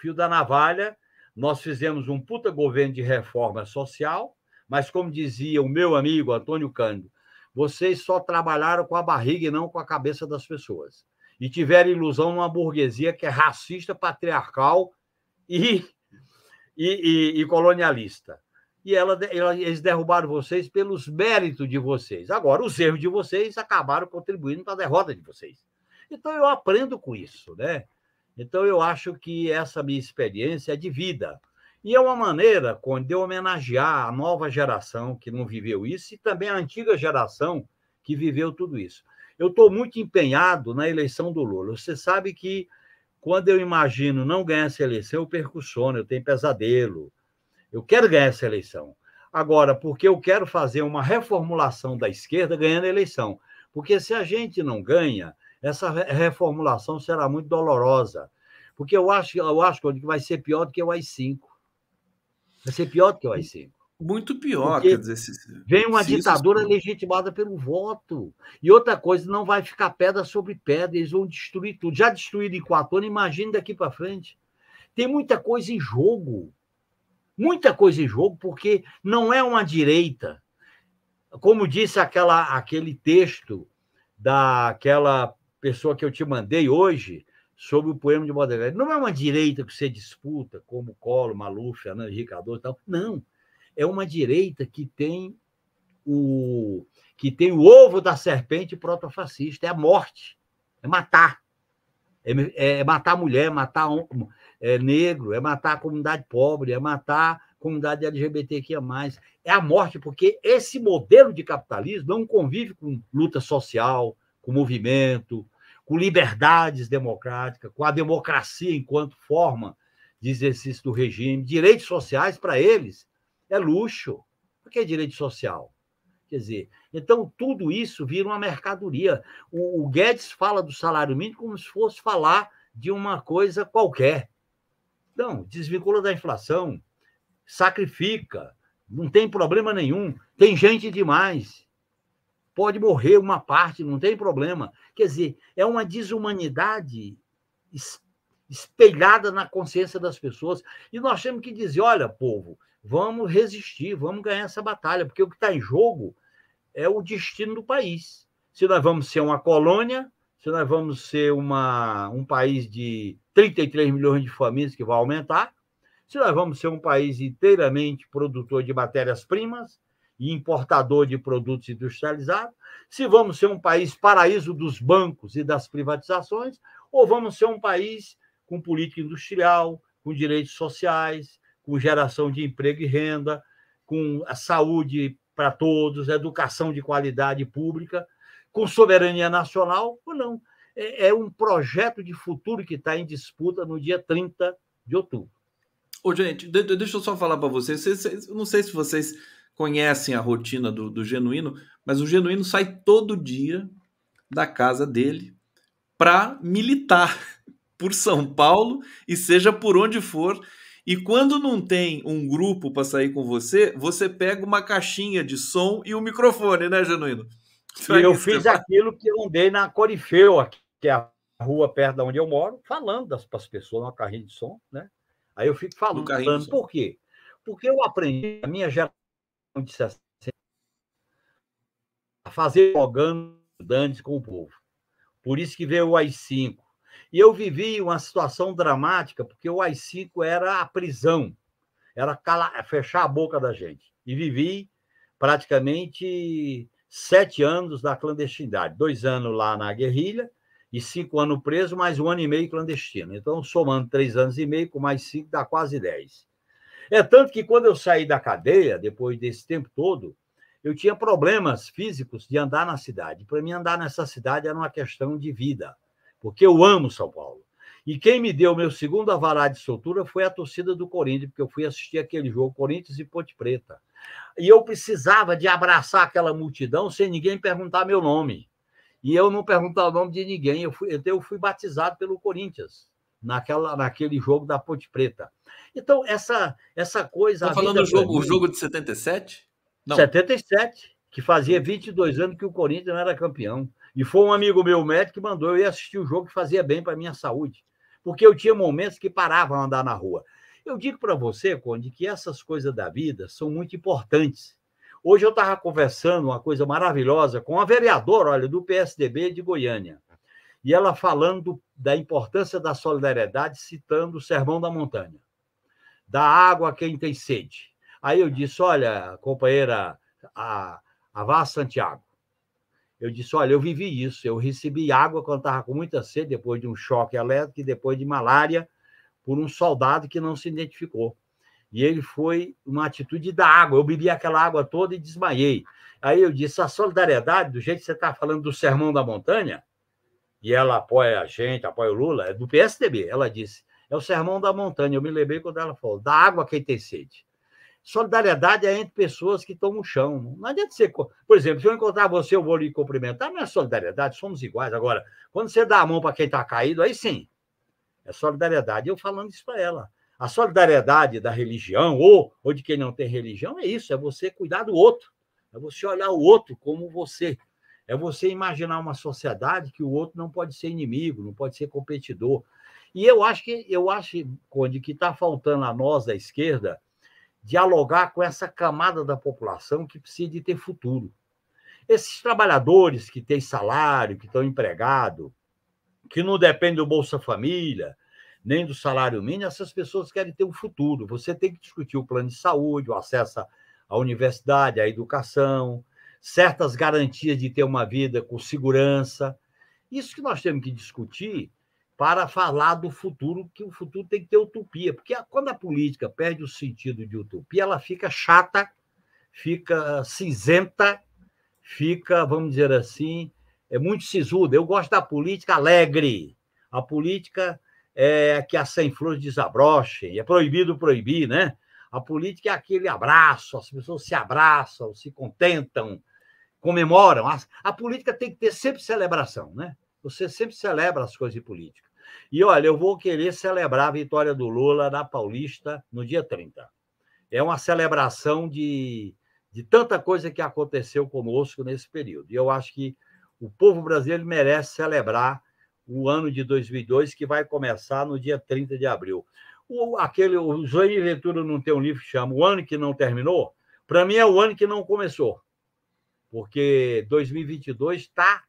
fio da navalha, nós fizemos um puta governo de reforma social, mas, como dizia o meu amigo Antônio Cândido, vocês só trabalharam com a barriga e não com a cabeça das pessoas. E tiveram ilusão numa burguesia que é racista, patriarcal e, e, e, e colonialista. E ela, ela, eles derrubaram vocês pelos méritos de vocês. Agora, os erros de vocês acabaram contribuindo para a derrota de vocês. Então, eu aprendo com isso, né? Então, eu acho que essa minha experiência é de vida. E é uma maneira, Conde, de homenagear a nova geração que não viveu isso e também a antiga geração que viveu tudo isso. Eu estou muito empenhado na eleição do Lula. Você sabe que quando eu imagino não ganhar essa eleição, eu perco sono, eu tenho pesadelo. Eu quero ganhar essa eleição. Agora, porque eu quero fazer uma reformulação da esquerda ganhando a eleição. Porque se a gente não ganha, essa reformulação será muito dolorosa. Porque eu acho, eu acho que vai ser pior do que o AI-5. Vai ser pior do que o hum, AI-5. Muito pior. Porque quer dizer, se, vem uma ditadura isso... legitimada pelo voto. E outra coisa, não vai ficar pedra sobre pedra, eles vão destruir tudo. Já destruíram em quatro anos, imagina daqui para frente. Tem muita coisa em jogo. Muita coisa em jogo, porque não é uma direita. Como disse aquela, aquele texto daquela pessoa que eu te mandei hoje, sobre o poema de Baudelaire. Não é uma direita que você disputa, como Colo, Maluf, Fernando Ricardou e tal. Não. É uma direita que tem o que tem o ovo da serpente protofascista. É a morte. É matar. É, é, é matar mulher, é matar é negro, é matar a comunidade pobre, é matar a comunidade LGBTQIA+. É, é a morte, porque esse modelo de capitalismo não convive com luta social, com movimento, com liberdades democráticas, com a democracia enquanto forma de exercício do regime. Direitos sociais, para eles, é luxo. O que é direito social? Quer dizer, então tudo isso vira uma mercadoria. O, o Guedes fala do salário mínimo como se fosse falar de uma coisa qualquer. Não, desvincula da inflação, sacrifica, não tem problema nenhum, tem gente demais. Pode morrer uma parte, não tem problema. Quer dizer, é uma desumanidade espelhada na consciência das pessoas. E nós temos que dizer: olha, povo, vamos resistir, vamos ganhar essa batalha, porque o que está em jogo é o destino do país. Se nós vamos ser uma colônia, se nós vamos ser uma, um país de 33 milhões de famílias, que vai aumentar, se nós vamos ser um país inteiramente produtor de matérias-primas, e importador de produtos industrializados, se vamos ser um país paraíso dos bancos e das privatizações, ou vamos ser um país com política industrial, com direitos sociais, com geração de emprego e renda, com a saúde para todos, educação de qualidade pública, com soberania nacional ou não. É, é um projeto de futuro que está em disputa no dia 30 de outubro. Ô, gente, deixa eu só falar para vocês. Não sei se vocês conhecem a rotina do, do genuíno, mas o genuíno sai todo dia da casa dele para militar por São Paulo e seja por onde for. E quando não tem um grupo para sair com você, você pega uma caixinha de som e o um microfone, né, Genuíno? E eu fiz aquilo que eu andei na Corifeu, que é a rua perto da onde eu moro, falando para as pessoas numa carrinha de som, né? Aí eu fico falando. falando por quê? Porque eu aprendi, a minha geração de 60 assim, a fazer jogando dantes com o povo. Por isso que veio o AI-5. E eu vivi uma situação dramática, porque o AI-5 era a prisão, era calar, fechar a boca da gente. E vivi praticamente sete anos da clandestinidade, dois anos lá na guerrilha e cinco anos preso, mais um ano e meio clandestino. Então, somando três anos e meio, com mais cinco, dá quase dez. É tanto que quando eu saí da cadeia, depois desse tempo todo, eu tinha problemas físicos de andar na cidade. Para mim, andar nessa cidade era uma questão de vida, porque eu amo São Paulo. E quem me deu meu segundo avará de soltura foi a torcida do Corinthians, porque eu fui assistir aquele jogo Corinthians e Ponte Preta. E eu precisava de abraçar aquela multidão sem ninguém perguntar meu nome. E eu não perguntar o nome de ninguém. Eu fui, então eu fui batizado pelo Corinthians naquela, naquele jogo da Ponte Preta. Então, essa, essa coisa. Estou tá falando do jogo, o jogo de 77? Não. 77, que fazia 22 anos que o Corinthians não era campeão. E foi um amigo meu, médico, que mandou eu ir assistir o jogo que fazia bem para minha saúde. Porque eu tinha momentos que parava a andar na rua. Eu digo para você, Conde, que essas coisas da vida são muito importantes. Hoje eu estava conversando uma coisa maravilhosa com a vereadora, olha, do PSDB de Goiânia e ela falando da importância da solidariedade, citando o Sermão da Montanha, da água a quem tem sede. Aí eu disse, olha, companheira a, a Santiago, eu disse, olha, eu vivi isso, eu recebi água quando estava com muita sede, depois de um choque elétrico e depois de malária, por um soldado que não se identificou. E ele foi uma atitude da água. Eu bebi aquela água toda e desmaiei. Aí eu disse: a solidariedade, do jeito que você está falando do sermão da montanha, e ela apoia a gente, apoia o Lula, é do PSDB. Ela disse: é o sermão da montanha. Eu me lembrei quando ela falou: da água quem tem sede. Solidariedade é entre pessoas que estão no chão. Não adianta ser. Por exemplo, se eu encontrar você, eu vou lhe cumprimentar. Não é solidariedade, somos iguais. Agora, quando você dá a mão para quem está caído, aí sim. É solidariedade. Eu falando isso para ela. A solidariedade da religião ou, ou de quem não tem religião é isso: é você cuidar do outro. É você olhar o outro como você. É você imaginar uma sociedade que o outro não pode ser inimigo, não pode ser competidor. E eu acho que eu acho, Conde, que está faltando a nós da esquerda dialogar com essa camada da população que precisa de ter futuro. Esses trabalhadores que têm salário, que estão empregados, que não dependem do Bolsa Família, nem do salário mínimo, essas pessoas querem ter um futuro. Você tem que discutir o plano de saúde, o acesso à universidade, à educação, certas garantias de ter uma vida com segurança. Isso que nós temos que discutir para falar do futuro, que o futuro tem que ter utopia, porque quando a política perde o sentido de utopia, ela fica chata, fica cinzenta, fica, vamos dizer assim, é muito sisuda. Eu gosto da política alegre, a política é que as sem flores desabrochem, é proibido proibir, né? A política é aquele abraço, as pessoas se abraçam, se contentam, comemoram. A, a política tem que ter sempre celebração, né? Você sempre celebra as coisas de política. E olha, eu vou querer celebrar a vitória do Lula na Paulista no dia 30. É uma celebração de, de tanta coisa que aconteceu conosco nesse período. E eu acho que o povo brasileiro merece celebrar o ano de 2002, que vai começar no dia 30 de abril. O, aquele, o João Ventura não tem um livro que chama O Ano Que Não Terminou. Para mim, é o ano que não começou porque 2022 está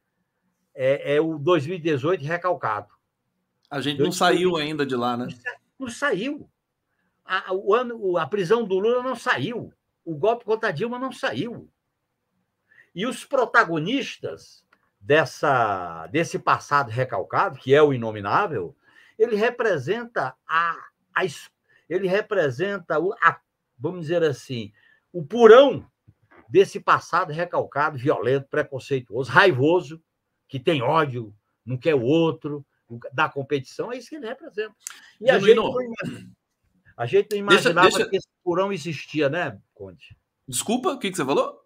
é, é, o 2018 recalcado. A gente não saiu ainda de lá, né? Não saiu. A, o ano, a prisão do Lula não saiu. O golpe contra a Dilma não saiu. E os protagonistas dessa, desse passado recalcado, que é o inominável, ele representa a, a ele representa a, vamos dizer assim, o purão desse passado recalcado, violento, preconceituoso, raivoso, que tem ódio, não quer o outro, da competição, é isso que ele representa. E a gente, não, a gente não imaginava deixa, deixa... que esse furão existia, né, Conde? Desculpa, o que, que você falou?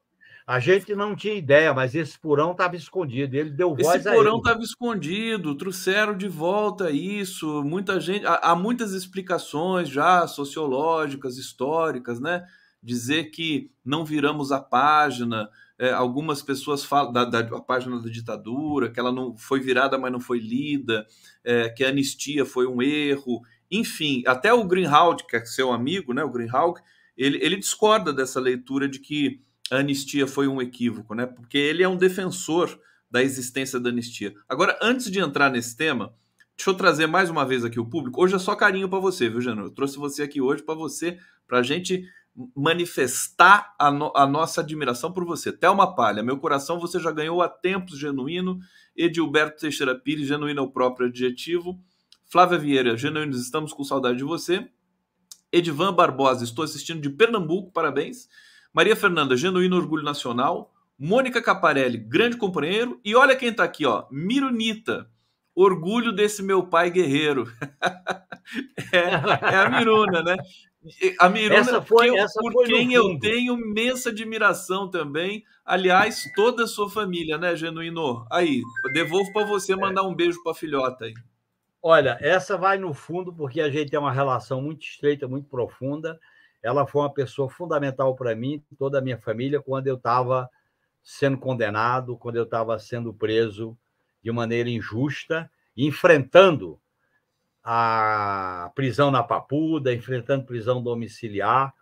A gente não tinha ideia, mas esse porão estava escondido. Ele deu voz esse a Esse porão estava escondido, trouxeram de volta isso. Muita gente. Há, há muitas explicações já sociológicas, históricas, né? dizer que não viramos a página. É, algumas pessoas falam da, da página da ditadura, que ela não foi virada, mas não foi lida, é, que a anistia foi um erro. Enfim, até o Greenhalgh, que é seu amigo, né, o Greenhalgh, ele, ele discorda dessa leitura de que a anistia foi um equívoco, né, porque ele é um defensor da existência da anistia. Agora, antes de entrar nesse tema, Deixa eu trazer mais uma vez aqui o público. Hoje é só carinho para você, viu, Janu? Eu trouxe você aqui hoje para você, para a gente manifestar a, no, a, nossa admiração por você. Thelma Palha, meu coração você já ganhou há tempos, genuíno. Edilberto Teixeira Pires, genuíno é o próprio adjetivo. Flávia Vieira, genuínos, estamos com saudade de você. Edvan Barbosa, estou assistindo de Pernambuco, parabéns. Maria Fernanda, genuíno orgulho nacional. Mônica Caparelli, grande companheiro. E olha quem está aqui, ó, Mirunita. Orgulho desse meu pai guerreiro. é, é a Miruna, né? A Miruna, essa foi, essa por foi quem eu tenho imensa admiração também. Aliás, toda a sua família, né, Genuíno? Aí, devolvo para você mandar um beijo para a filhota aí. Olha, essa vai no fundo porque a gente tem uma relação muito estreita, muito profunda. Ela foi uma pessoa fundamental para mim, toda a minha família, quando eu estava sendo condenado, quando eu estava sendo preso de maneira injusta, enfrentando a prisão na Papuda, enfrentando prisão domiciliar,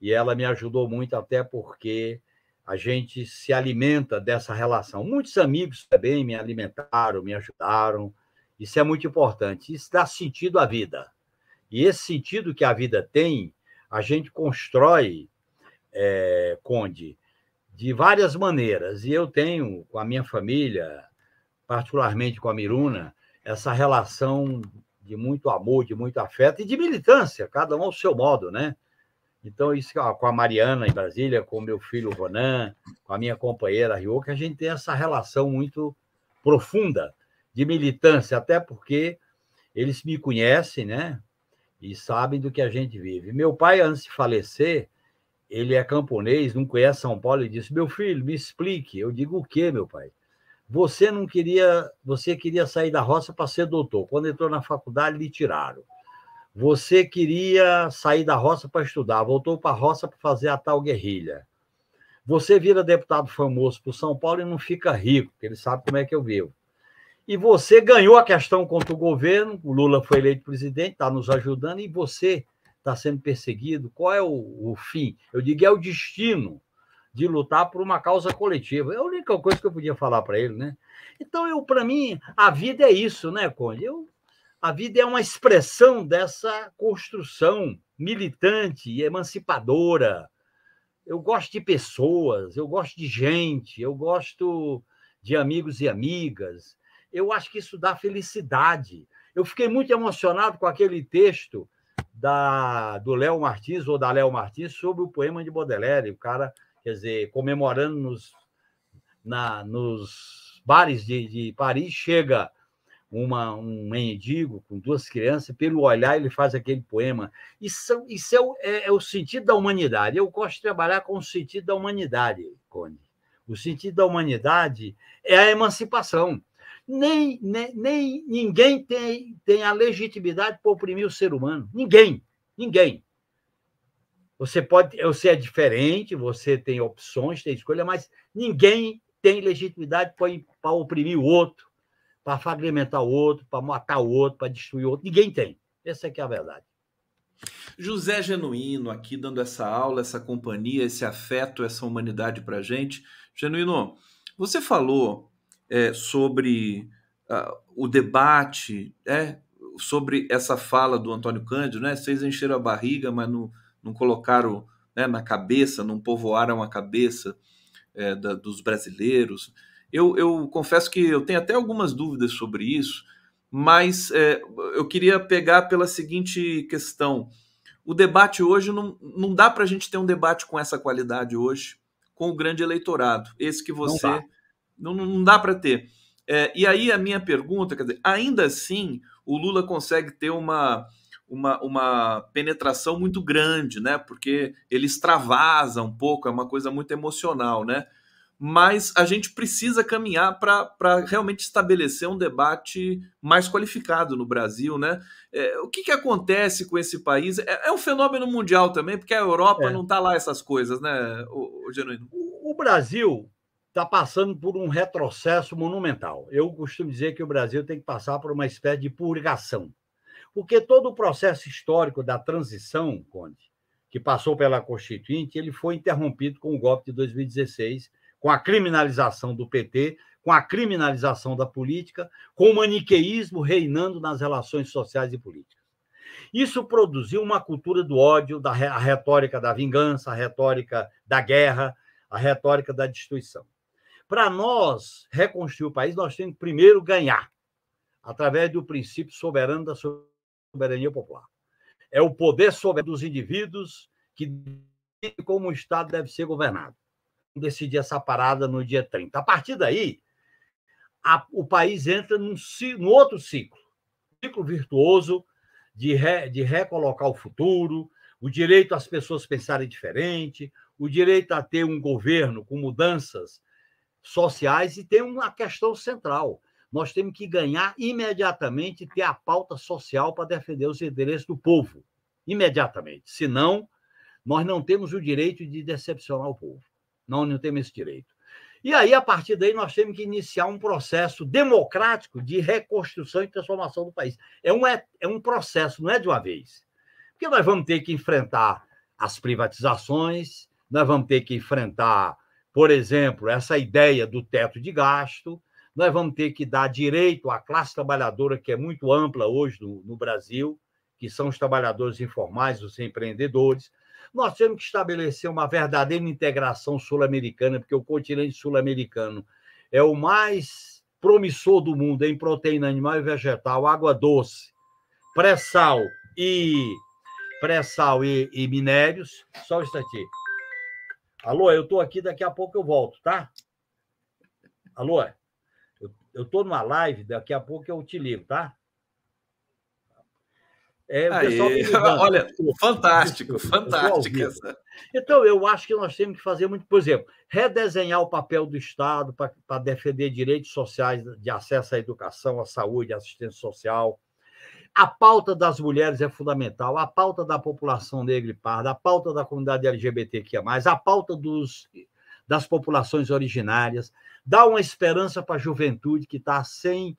e ela me ajudou muito, até porque a gente se alimenta dessa relação. Muitos amigos também me alimentaram, me ajudaram. Isso é muito importante. Isso dá sentido à vida. E esse sentido que a vida tem, a gente constrói, é, Conde, de várias maneiras. E eu tenho com a minha família, particularmente com a Miruna, essa relação de muito amor, de muito afeto e de militância, cada um ao seu modo, né? Então, isso com a Mariana em Brasília, com o meu filho Ronan, com a minha companheira Rio, que a gente tem essa relação muito profunda de militância, até porque eles me conhecem, né? E sabem do que a gente vive. Meu pai, antes de falecer, ele é camponês, não conhece São Paulo, e disse: Meu filho, me explique. Eu digo: O quê, meu pai? Você não queria, você queria sair da roça para ser doutor. Quando entrou na faculdade, lhe tiraram. Você queria sair da roça para estudar, voltou para a roça para fazer a tal guerrilha. Você vira deputado famoso para São Paulo e não fica rico, porque ele sabe como é que eu vivo. E você ganhou a questão contra o governo, o Lula foi eleito presidente, está nos ajudando, e você está sendo perseguido. Qual é o, o fim? Eu digo, é o destino de lutar por uma causa coletiva. É a única coisa que eu podia falar para ele, né? Então, eu para mim, a vida é isso, né, Conde? Eu, a vida é uma expressão dessa construção militante e emancipadora. Eu gosto de pessoas, eu gosto de gente, eu gosto de amigos e amigas. Eu acho que isso dá felicidade. Eu fiquei muito emocionado com aquele texto da, do Léo Martins, ou da Léo Martins, sobre o poema de Baudelaire. O cara quer dizer, comemorando nos, na, nos bares de, de Paris, chega uma, um mendigo com duas crianças, pelo olhar ele faz aquele poema. Isso, isso é, o, é, é, o sentido da humanidade. Eu gosto de trabalhar com o sentido da humanidade, Cone. O sentido da humanidade é a emancipação. Nem, nem, nem ninguém tem, tem a legitimidade para oprimir o ser humano. Ninguém, ninguém. Você pode, você é diferente, você tem opções, tem escolha, mas ninguém tem legitimidade para oprimir o outro, para fragmentar o outro, para matar o outro, para destruir o outro. Ninguém tem. Essa é é a verdade. José Genuíno aqui dando essa aula, essa companhia, esse afeto, essa humanidade para gente. Genuíno, você falou é, sobre uh, o debate, é, sobre essa fala do Antônio Cândido, né? Vocês encheram a barriga, mas não, não colocaram né, na cabeça, não povoaram a cabeça é, da, dos brasileiros. Eu, eu, confesso que eu tenho até algumas dúvidas sobre isso, mas é, eu queria pegar pela seguinte questão. O debate hoje não, não dá para a gente ter um debate com essa qualidade hoje, com o grande eleitorado, esse que você. Não, não, não dá para ter. É, e aí a minha pergunta, quer dizer, ainda assim o Lula consegue ter uma, uma, uma penetração muito grande, né? Porque ele extravasa um pouco, é uma coisa muito emocional, né? Mas a gente precisa caminhar para realmente estabelecer um debate mais qualificado no Brasil, né? É, o que, que acontece com esse país? É, é um fenômeno mundial também, porque a Europa é. não está lá essas coisas, né, o, o Genuíno? O, o Brasil está passando por um retrocesso monumental. Eu costumo dizer que o Brasil tem que passar por uma espécie de purgação porque todo o processo histórico da transição, Conde, que passou pela Constituinte, ele foi interrompido com o golpe de 2016, com a criminalização do PT, com a criminalização da política, com o maniqueísmo reinando nas relações sociais e políticas. Isso produziu uma cultura do ódio, da a retórica da vingança, a retórica da guerra, a retórica da destruição. Para nós reconstruir o país, nós temos que primeiro ganhar, através do princípio soberano da soberania soberania popular. É o poder soberano dos indivíduos que como o Estado deve ser governado. Decidir essa parada no dia 30. A partir daí, a, o país entra num, num outro ciclo ciclo virtuoso de, re, de recolocar o futuro, o direito às pessoas pensarem diferente, o direito a ter um governo com mudanças sociais e tem uma questão central, nós temos que ganhar imediatamente ter a pauta social para defender os interesses do povo. Imediatamente. Senão, nós não temos o direito de decepcionar o povo. Não, não temos esse direito. E aí, a partir daí, nós temos que iniciar um processo democrático de reconstrução e transformação do país. É um, é, é um processo, não é de uma vez. Porque nós vamos ter que enfrentar as privatizações, nós vamos ter que enfrentar, por exemplo, essa ideia do teto de gasto, nós vamos ter que dar direito à classe trabalhadora, que é muito ampla hoje no, no Brasil, que são os trabalhadores informais, os empreendedores. Nós temos que estabelecer uma verdadeira integração sul-americana, porque o continente sul-americano é o mais promissor do mundo em proteína animal e vegetal, água doce, pré-sal e pré-sal e, e, minérios. Só um instantinho. Alô, eu estou aqui, daqui a pouco eu volto, tá? Alô? Eu estou numa live, daqui a pouco eu te ligo, tá? É, Olha, fantástico, fantástico. Então, eu acho que nós temos que fazer muito, por exemplo, redesenhar o papel do Estado para defender direitos sociais de acesso à educação, à saúde, à assistência social. A pauta das mulheres é fundamental, a pauta da população negra e parda, a pauta da comunidade LGBTQIA, a pauta dos, das populações originárias, dá uma esperança para a juventude que está sem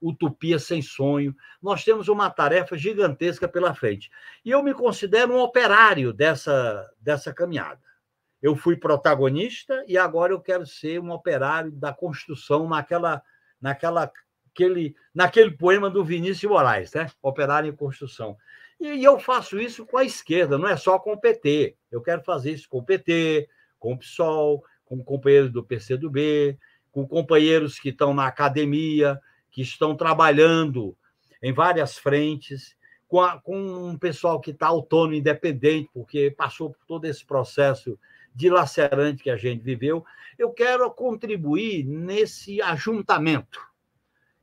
utopia, sem sonho. Nós temos uma tarefa gigantesca pela frente. E eu me considero um operário dessa, dessa caminhada. Eu fui protagonista e agora eu quero ser um operário da construção naquela, naquela aquele, naquele poema do Vinícius de Moraes, né? Operário em construção. E, e eu faço isso com a esquerda, não é só com o PT. Eu quero fazer isso com o PT, com o PSOL, com companheiros do PCdoB, com companheiros que estão na academia, que estão trabalhando em várias frentes, com, a, com um pessoal que está autônomo, independente, porque passou por todo esse processo dilacerante que a gente viveu. Eu quero contribuir nesse ajuntamento,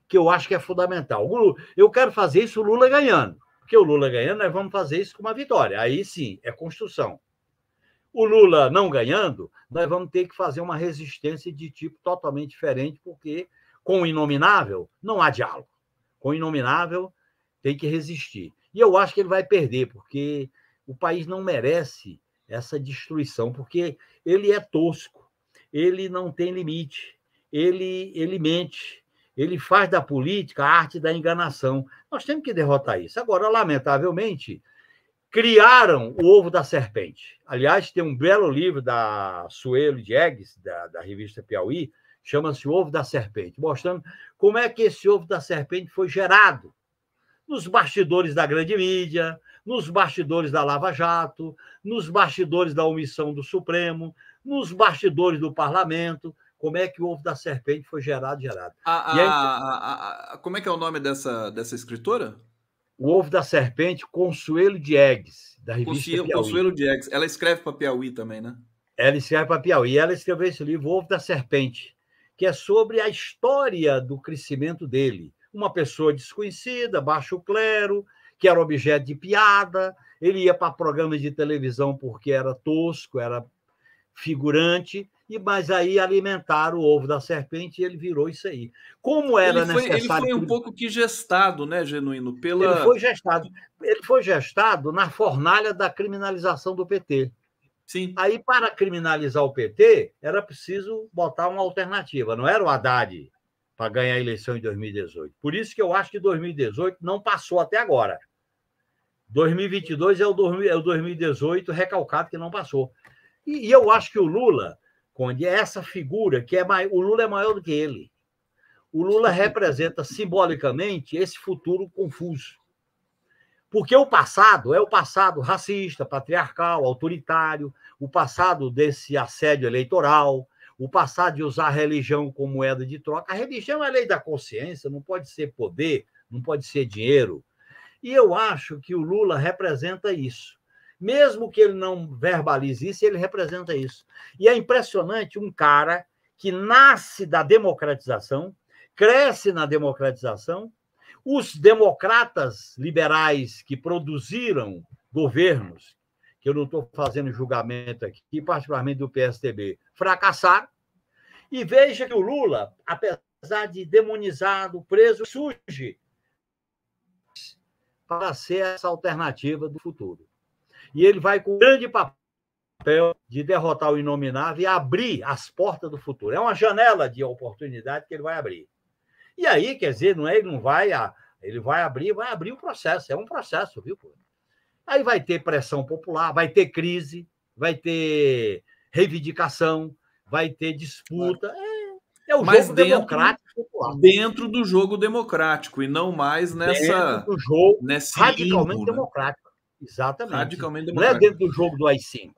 que eu acho que é fundamental. Eu quero fazer isso o Lula ganhando, porque o Lula ganhando, nós vamos fazer isso com uma vitória. Aí sim, é construção. O Lula não ganhando, nós vamos ter que fazer uma resistência de tipo totalmente diferente, porque com o inominável não há diálogo. Com o inominável tem que resistir. E eu acho que ele vai perder, porque o país não merece essa destruição, porque ele é tosco, ele não tem limite, ele, ele mente, ele faz da política a arte da enganação. Nós temos que derrotar isso. Agora, lamentavelmente, criaram o ovo da serpente. Aliás, tem um belo livro da Suelo Diegues, da, da revista Piauí, chama-se Ovo da Serpente, mostrando como é que esse ovo da serpente foi gerado nos bastidores da grande mídia, nos bastidores da Lava Jato, nos bastidores da omissão do Supremo, nos bastidores do parlamento, como é que o ovo da serpente foi gerado, gerado. A, a, aí... a, como é que é o nome dessa, dessa escritora? O Ovo da Serpente, Consuelo eggs da revista Consuelo, Piauí. Consuelo eggs, Ela escreve para Piauí também, né? Ela escreve para Piauí. Ela escreveu esse livro, O Ovo da Serpente, que é sobre a história do crescimento dele. Uma pessoa desconhecida, baixo clero, que era objeto de piada, ele ia para programas de televisão porque era tosco, era figurante, e mas aí alimentaram o ovo da serpente e ele virou isso aí. Como era ele foi, necessário. Ele foi um pouco que gestado, né, Genuíno? Pela... Ele foi gestado. Ele foi gestado na fornalha da criminalização do PT. Sim. Aí, para criminalizar o PT, era preciso botar uma alternativa. Não era o Haddad para ganhar a eleição em 2018. Por isso que eu acho que 2018 não passou até agora. 2022 é o 2018 é recalcado que não passou. E, eu acho que o Lula Conde, é essa figura que é o Lula é maior do que ele. O Lula representa simbolicamente esse futuro confuso. Porque o passado é o passado racista, patriarcal, autoritário, o passado desse assédio eleitoral, o passado de usar a religião como moeda de troca. A religião é a lei da consciência, não pode ser poder, não pode ser dinheiro. E eu acho que o Lula representa isso. Mesmo que ele não verbalize isso, ele representa isso. E é impressionante um cara que nasce da democratização, cresce na democratização. Os democratas liberais que produziram governos, que eu não estou fazendo julgamento aqui, particularmente do PSDB, fracassaram. E veja que o Lula, apesar de demonizado, preso, surge para ser essa alternativa do futuro. E ele vai com grande papel de derrotar o inominável e abrir as portas do futuro. É uma janela de oportunidade que ele vai abrir. E aí, quer dizer, não é, ele não vai, a, ele vai abrir, vai abrir o processo, é um processo, viu? Pô? Aí vai ter pressão popular, vai ter crise, vai ter reivindicação, vai ter disputa. É, é o Mas jogo dentro, democrático popular. Dentro do jogo democrático e não mais nessa dentro do jogo nesse radicalmente limbo, né? democrático. Exatamente. Radicalmente democrático. Não é dentro do jogo do AI-5.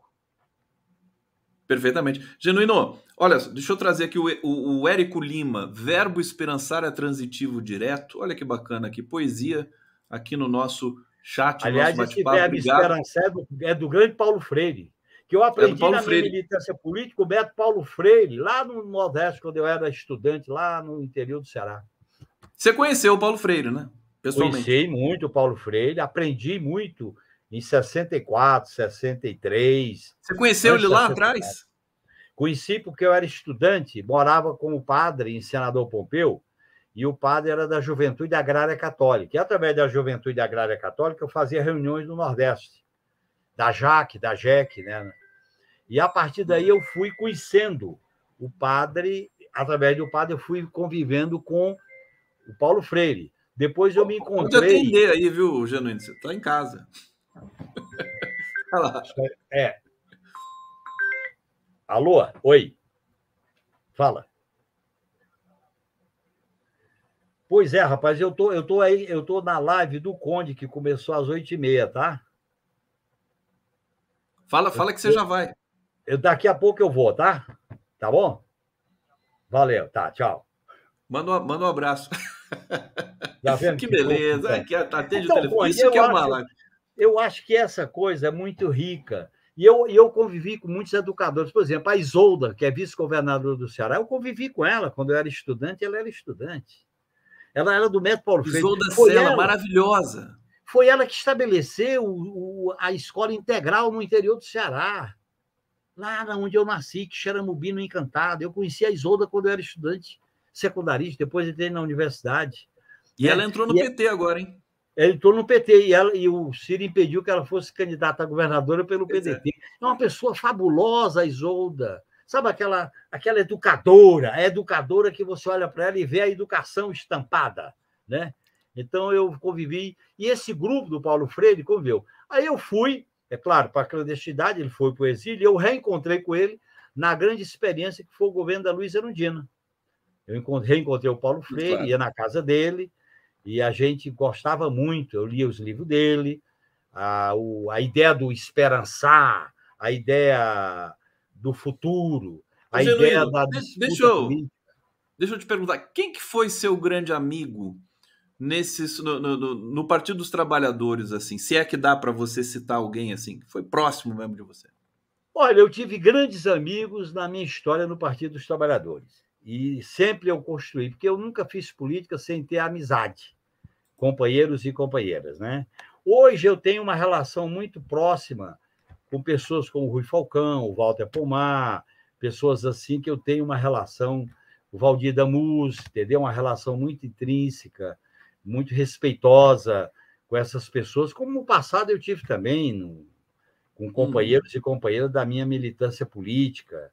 Perfeitamente. Genuíno, olha, deixa eu trazer aqui o, o, o, Érico Lima. Verbo esperançar é transitivo direto. Olha que bacana, que poesia aqui no nosso chat. Aliás, nosso esse verbo esperançar é do, é do, grande Paulo Freire, que eu é aprendi é na Freire. minha militância política, o Beto Paulo Freire, lá no Nordeste, quando eu era estudante, lá no interior do Ceará. Você conheceu o Paulo Freire, né? Pessoalmente. Conheci muito o Paulo Freire, aprendi muito em 64, 63. Você conheceu né, ele lá 64. atrás? Conheci porque eu era estudante, morava com o padre em Senador Pompeu, e o padre era da Juventude Agrária Católica. E através da Juventude Agrária Católica eu fazia reuniões no Nordeste, da JAC, da JEC, né? E a partir daí eu fui conhecendo o padre, através do padre eu fui convivendo com o Paulo Freire. Depois eu me encontrei. Pode atender aí, viu, Genuíno? Você está em casa. É, é. Alô? Oi. Fala. Pois é, rapaz, eu tô, eu tô aí, eu tô na live do Conde que começou às oito e meia, tá? Fala, fala que você eu, já vai. Eu daqui a pouco eu vou, tá? Tá bom? Valeu, tá, tchau. Manda, um, manda um abraço. Tá que beleza, então, que, é, atende então, o telefone. Isso que é uma acho... live eu acho que essa coisa é muito rica. E eu, eu convivi com muitos educadores. Por exemplo, a Isolda, que é vice-governadora do Ceará, eu convivi com ela quando eu era estudante, ela era estudante. Ela era do método Paulo Freire. Isolda Sela, maravilhosa. Foi ela que estabeleceu o, a escola integral no interior do Ceará. Lá onde eu nasci, que Xeramubi Encantado. Eu conheci a Isolda quando eu era estudante secundarista, depois entrei na universidade. E é, ela entrou no é PT agora, hein? ele é, entrou no PT e, ela, e o Ciro impediu que ela fosse candidata a governadora pelo PDT. É. é uma pessoa fabulosa, a Isolda. Sabe aquela, aquela educadora, a educadora que você olha para ela e vê a educação estampada, né? Então eu convivi e esse grupo do Paulo Freire conviveu. Aí eu fui, é claro, para a clandestinidade, ele foi para o exílio, eu reencontrei com ele na grande experiência que foi o governo da Luiz Erundina. Eu reencontrei o Paulo Freire, claro. ia na casa dele, e a gente gostava muito, eu lia os livros dele, a, o, a ideia do esperançar, a ideia do futuro, a ideia da deixa eu, deixa eu te perguntar, quem que foi seu grande amigo nesses no, no, no Partido dos Trabalhadores assim, se é que dá para você citar alguém assim que foi próximo mesmo de você? Olha, eu tive grandes amigos na minha história no Partido dos Trabalhadores. E sempre eu construí, porque eu nunca fiz política sem ter amizade companheiros e companheiras, né? Hoje eu tenho uma relação muito próxima com pessoas como o Rui Falcão, o Walter Pomar, pessoas assim que eu tenho uma relação, o Valdir Damus, entendeu? Uma relação muito intrínseca, muito respeitosa com essas pessoas, como no passado eu tive também, no, com hum. companheiros hum. e companheiras da minha militância política.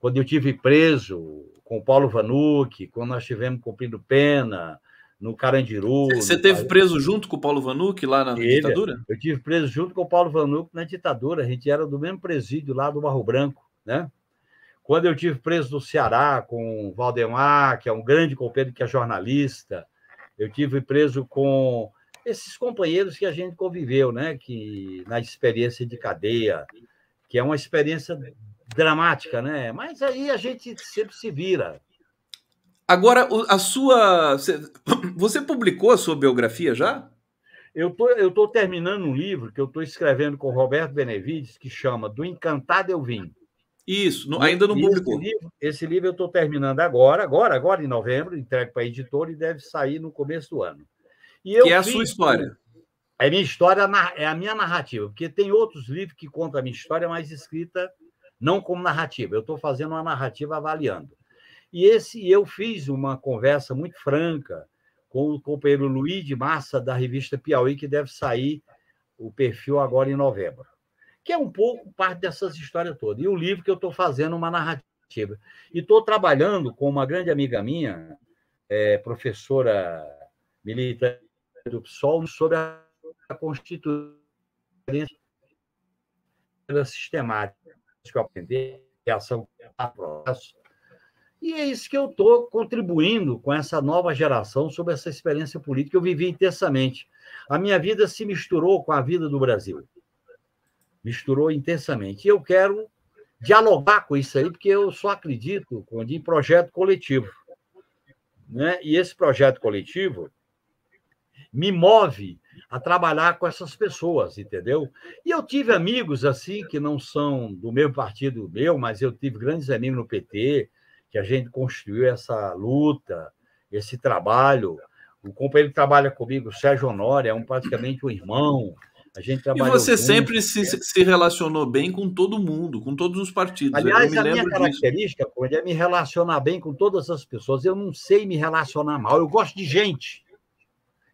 Quando eu tive preso com o Paulo Vanuc, quando nós estivemos cumprindo pena, no Carandiru. Você teve preso junto com o Paulo Vanuc lá na Ele, ditadura? Eu tive preso junto com o Paulo Vanuc na ditadura. A gente era do mesmo presídio lá do Barro Branco, né? Quando eu tive preso no Ceará com o Valdemar, que é um grande companheiro que é jornalista, eu tive preso com esses companheiros que a gente conviveu, né? Que na experiência de cadeia, que é uma experiência dramática, né? Mas aí a gente sempre se vira, Agora, a sua. Você publicou a sua biografia já? Eu tô, eu tô terminando um livro que eu estou escrevendo com o Roberto Benevides, que chama Do Encantado Eu Vim. Isso, ainda não esse publicou. Livro, esse livro, eu estou terminando agora, agora, agora em novembro, entregue para a editora e deve sair no começo do ano. E eu que é a sua história. É minha história, é a minha narrativa, porque tem outros livros que contam a minha história, mas escrita não como narrativa. Eu estou fazendo uma narrativa avaliando. E esse eu fiz uma conversa muito franca com o companheiro Luiz de Massa, da revista Piauí, que deve sair o perfil agora em novembro. Que é um pouco parte dessas histórias todas. E o livro que eu estou fazendo uma narrativa. E estou trabalhando com uma grande amiga minha, é, professora militante do PSOL, sobre a Constituição sistemática que eu aprendi, reação é a processo, e é isso que eu estou contribuindo com essa nova geração sobre essa experiência política que eu vivi intensamente. A minha vida se misturou com a vida do Brasil. Misturou intensamente. E eu quero dialogar com isso aí, porque eu só acredito em projeto coletivo. Né? E esse projeto coletivo me move a trabalhar com essas pessoas, entendeu? E eu tive amigos assim que não são do meu partido meu, mas eu tive grandes amigos no PT, que a gente construiu essa luta, esse trabalho. O companheiro que trabalha comigo, o Sérgio Honório, é um, praticamente um irmão. A gente trabalha. E você junto, sempre né? se, relacionou bem com todo mundo, com todos os partidos. Aliás, a minha característica disso. é me relacionar bem com todas as pessoas. Eu não sei me relacionar mal. Eu gosto de gente.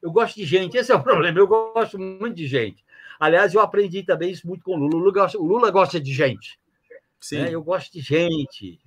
Eu gosto de gente. Esse é o problema. Eu gosto muito de gente. Aliás, eu aprendi também isso muito com o Lula. O Lula gosta, o Lula gosta de gente. Sim. Né? Eu gosto de gente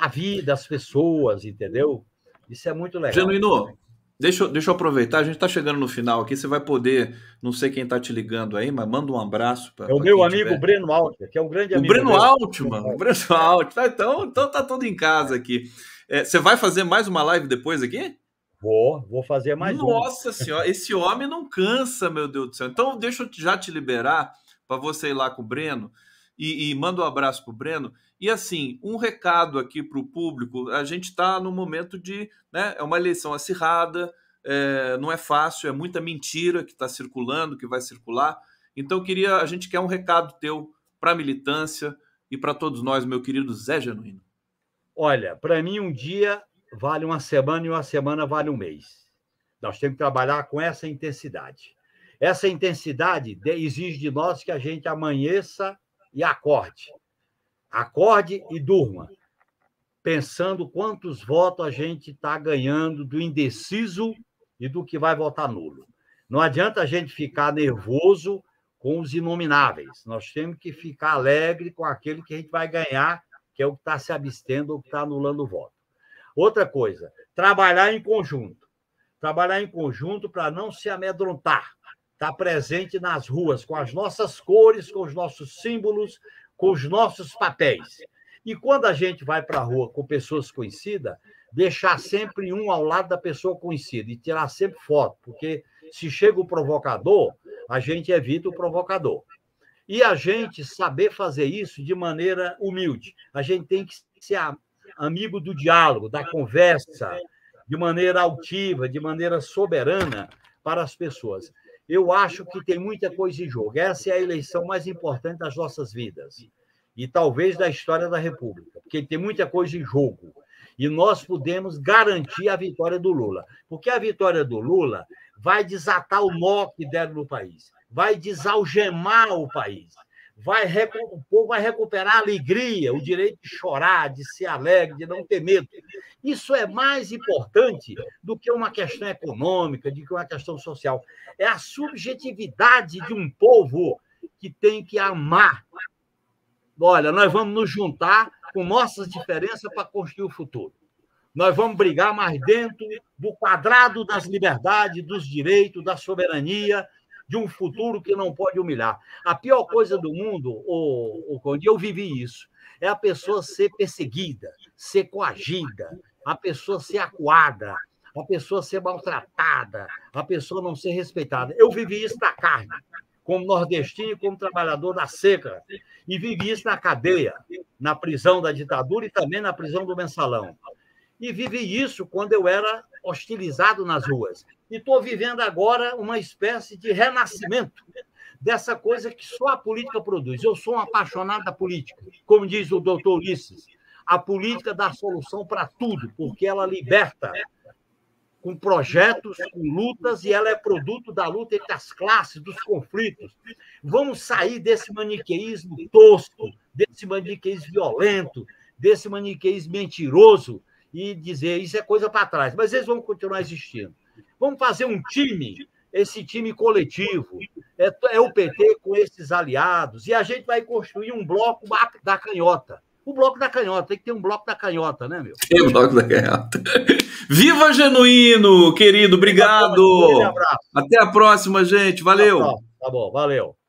a vida, as pessoas, entendeu? Isso é muito legal. Genuíno, deixa, deixa eu aproveitar, a gente está chegando no final aqui, você vai poder, não sei quem está te ligando aí, mas manda um abraço. para é o meu amigo tiver. Breno Altman, que é um grande o amigo. Breno Alt, mano, o Breno Alt, tá, então, então tá tudo em casa aqui. É, você vai fazer mais uma live depois aqui? Vou, vou fazer mais Nossa uma. senhora, esse homem não cansa, meu Deus do céu. Então deixa eu já te liberar para você ir lá com o Breno e, e manda um abraço para Breno. E assim, um recado aqui para o público: a gente está no momento de. Né, é uma eleição acirrada, é, não é fácil, é muita mentira que está circulando, que vai circular. Então, queria, a gente quer um recado teu para a militância e para todos nós, meu querido Zé Genuíno. Olha, para mim, um dia vale uma semana e uma semana vale um mês. Nós temos que trabalhar com essa intensidade. Essa intensidade exige de nós que a gente amanheça e acorde Acorde e durma, pensando quantos votos a gente está ganhando do indeciso e do que vai votar nulo. Não adianta a gente ficar nervoso com os inomináveis. Nós temos que ficar alegre com aquele que a gente vai ganhar, que é o que está se abstendo ou que está anulando o voto. Outra coisa, trabalhar em conjunto. Trabalhar em conjunto para não se amedrontar. Estar tá presente nas ruas com as nossas cores, com os nossos símbolos, com os nossos papéis. E quando a gente vai para a rua com pessoas conhecidas, deixar sempre um ao lado da pessoa conhecida e tirar sempre foto, porque se chega o provocador, a gente evita o provocador. E a gente saber fazer isso de maneira humilde. A gente tem que ser amigo do diálogo, da conversa, de maneira altiva, de maneira soberana para as pessoas. Eu acho que tem muita coisa em jogo. Essa é a eleição mais importante das nossas vidas e talvez da história da República, porque tem muita coisa em jogo. E nós podemos garantir a vitória do Lula, porque a vitória do Lula vai desatar o nó que deram no país, vai desalgemar o país vai o povo vai recuperar a alegria, o direito de chorar, de ser alegre, de não ter medo. Isso é mais importante do que uma questão econômica, do que uma questão social. É a subjetividade de um povo que tem que amar. Olha, nós vamos nos juntar com nossas diferenças para construir o futuro. Nós vamos brigar mais dentro do quadrado das liberdades, dos direitos, da soberania, de um futuro que não pode humilhar. A pior coisa do mundo, o, Conde, eu vivi isso, é a pessoa ser perseguida, ser coagida, a pessoa ser acuada, a pessoa ser maltratada, a pessoa não ser respeitada. Eu vivi isso na carne, como nordestino e como trabalhador da seca, e vivi isso na cadeia, na prisão da ditadura e também na prisão do mensalão e vivi isso quando eu era hostilizado nas ruas. E estou vivendo agora uma espécie de renascimento dessa coisa que só a política produz. Eu sou um apaixonado da política, como diz o doutor Ulisses. A política dá solução para tudo, porque ela liberta com projetos, com lutas, e ela é produto da luta entre as classes, dos conflitos. Vamos sair desse maniqueísmo tosco, desse maniqueísmo violento, desse maniqueísmo mentiroso, e dizer isso é coisa para trás, mas eles vão continuar existindo. Vamos fazer um time, esse time coletivo, é, é o PT com esses aliados, e a gente vai construir um bloco da canhota. O bloco da canhota, tem que ter um bloco da canhota, né, meu? Tem bloco da canhota. Viva Genuíno, querido, obrigado. Até a próxima, gente. Valeu. Tá bom, valeu.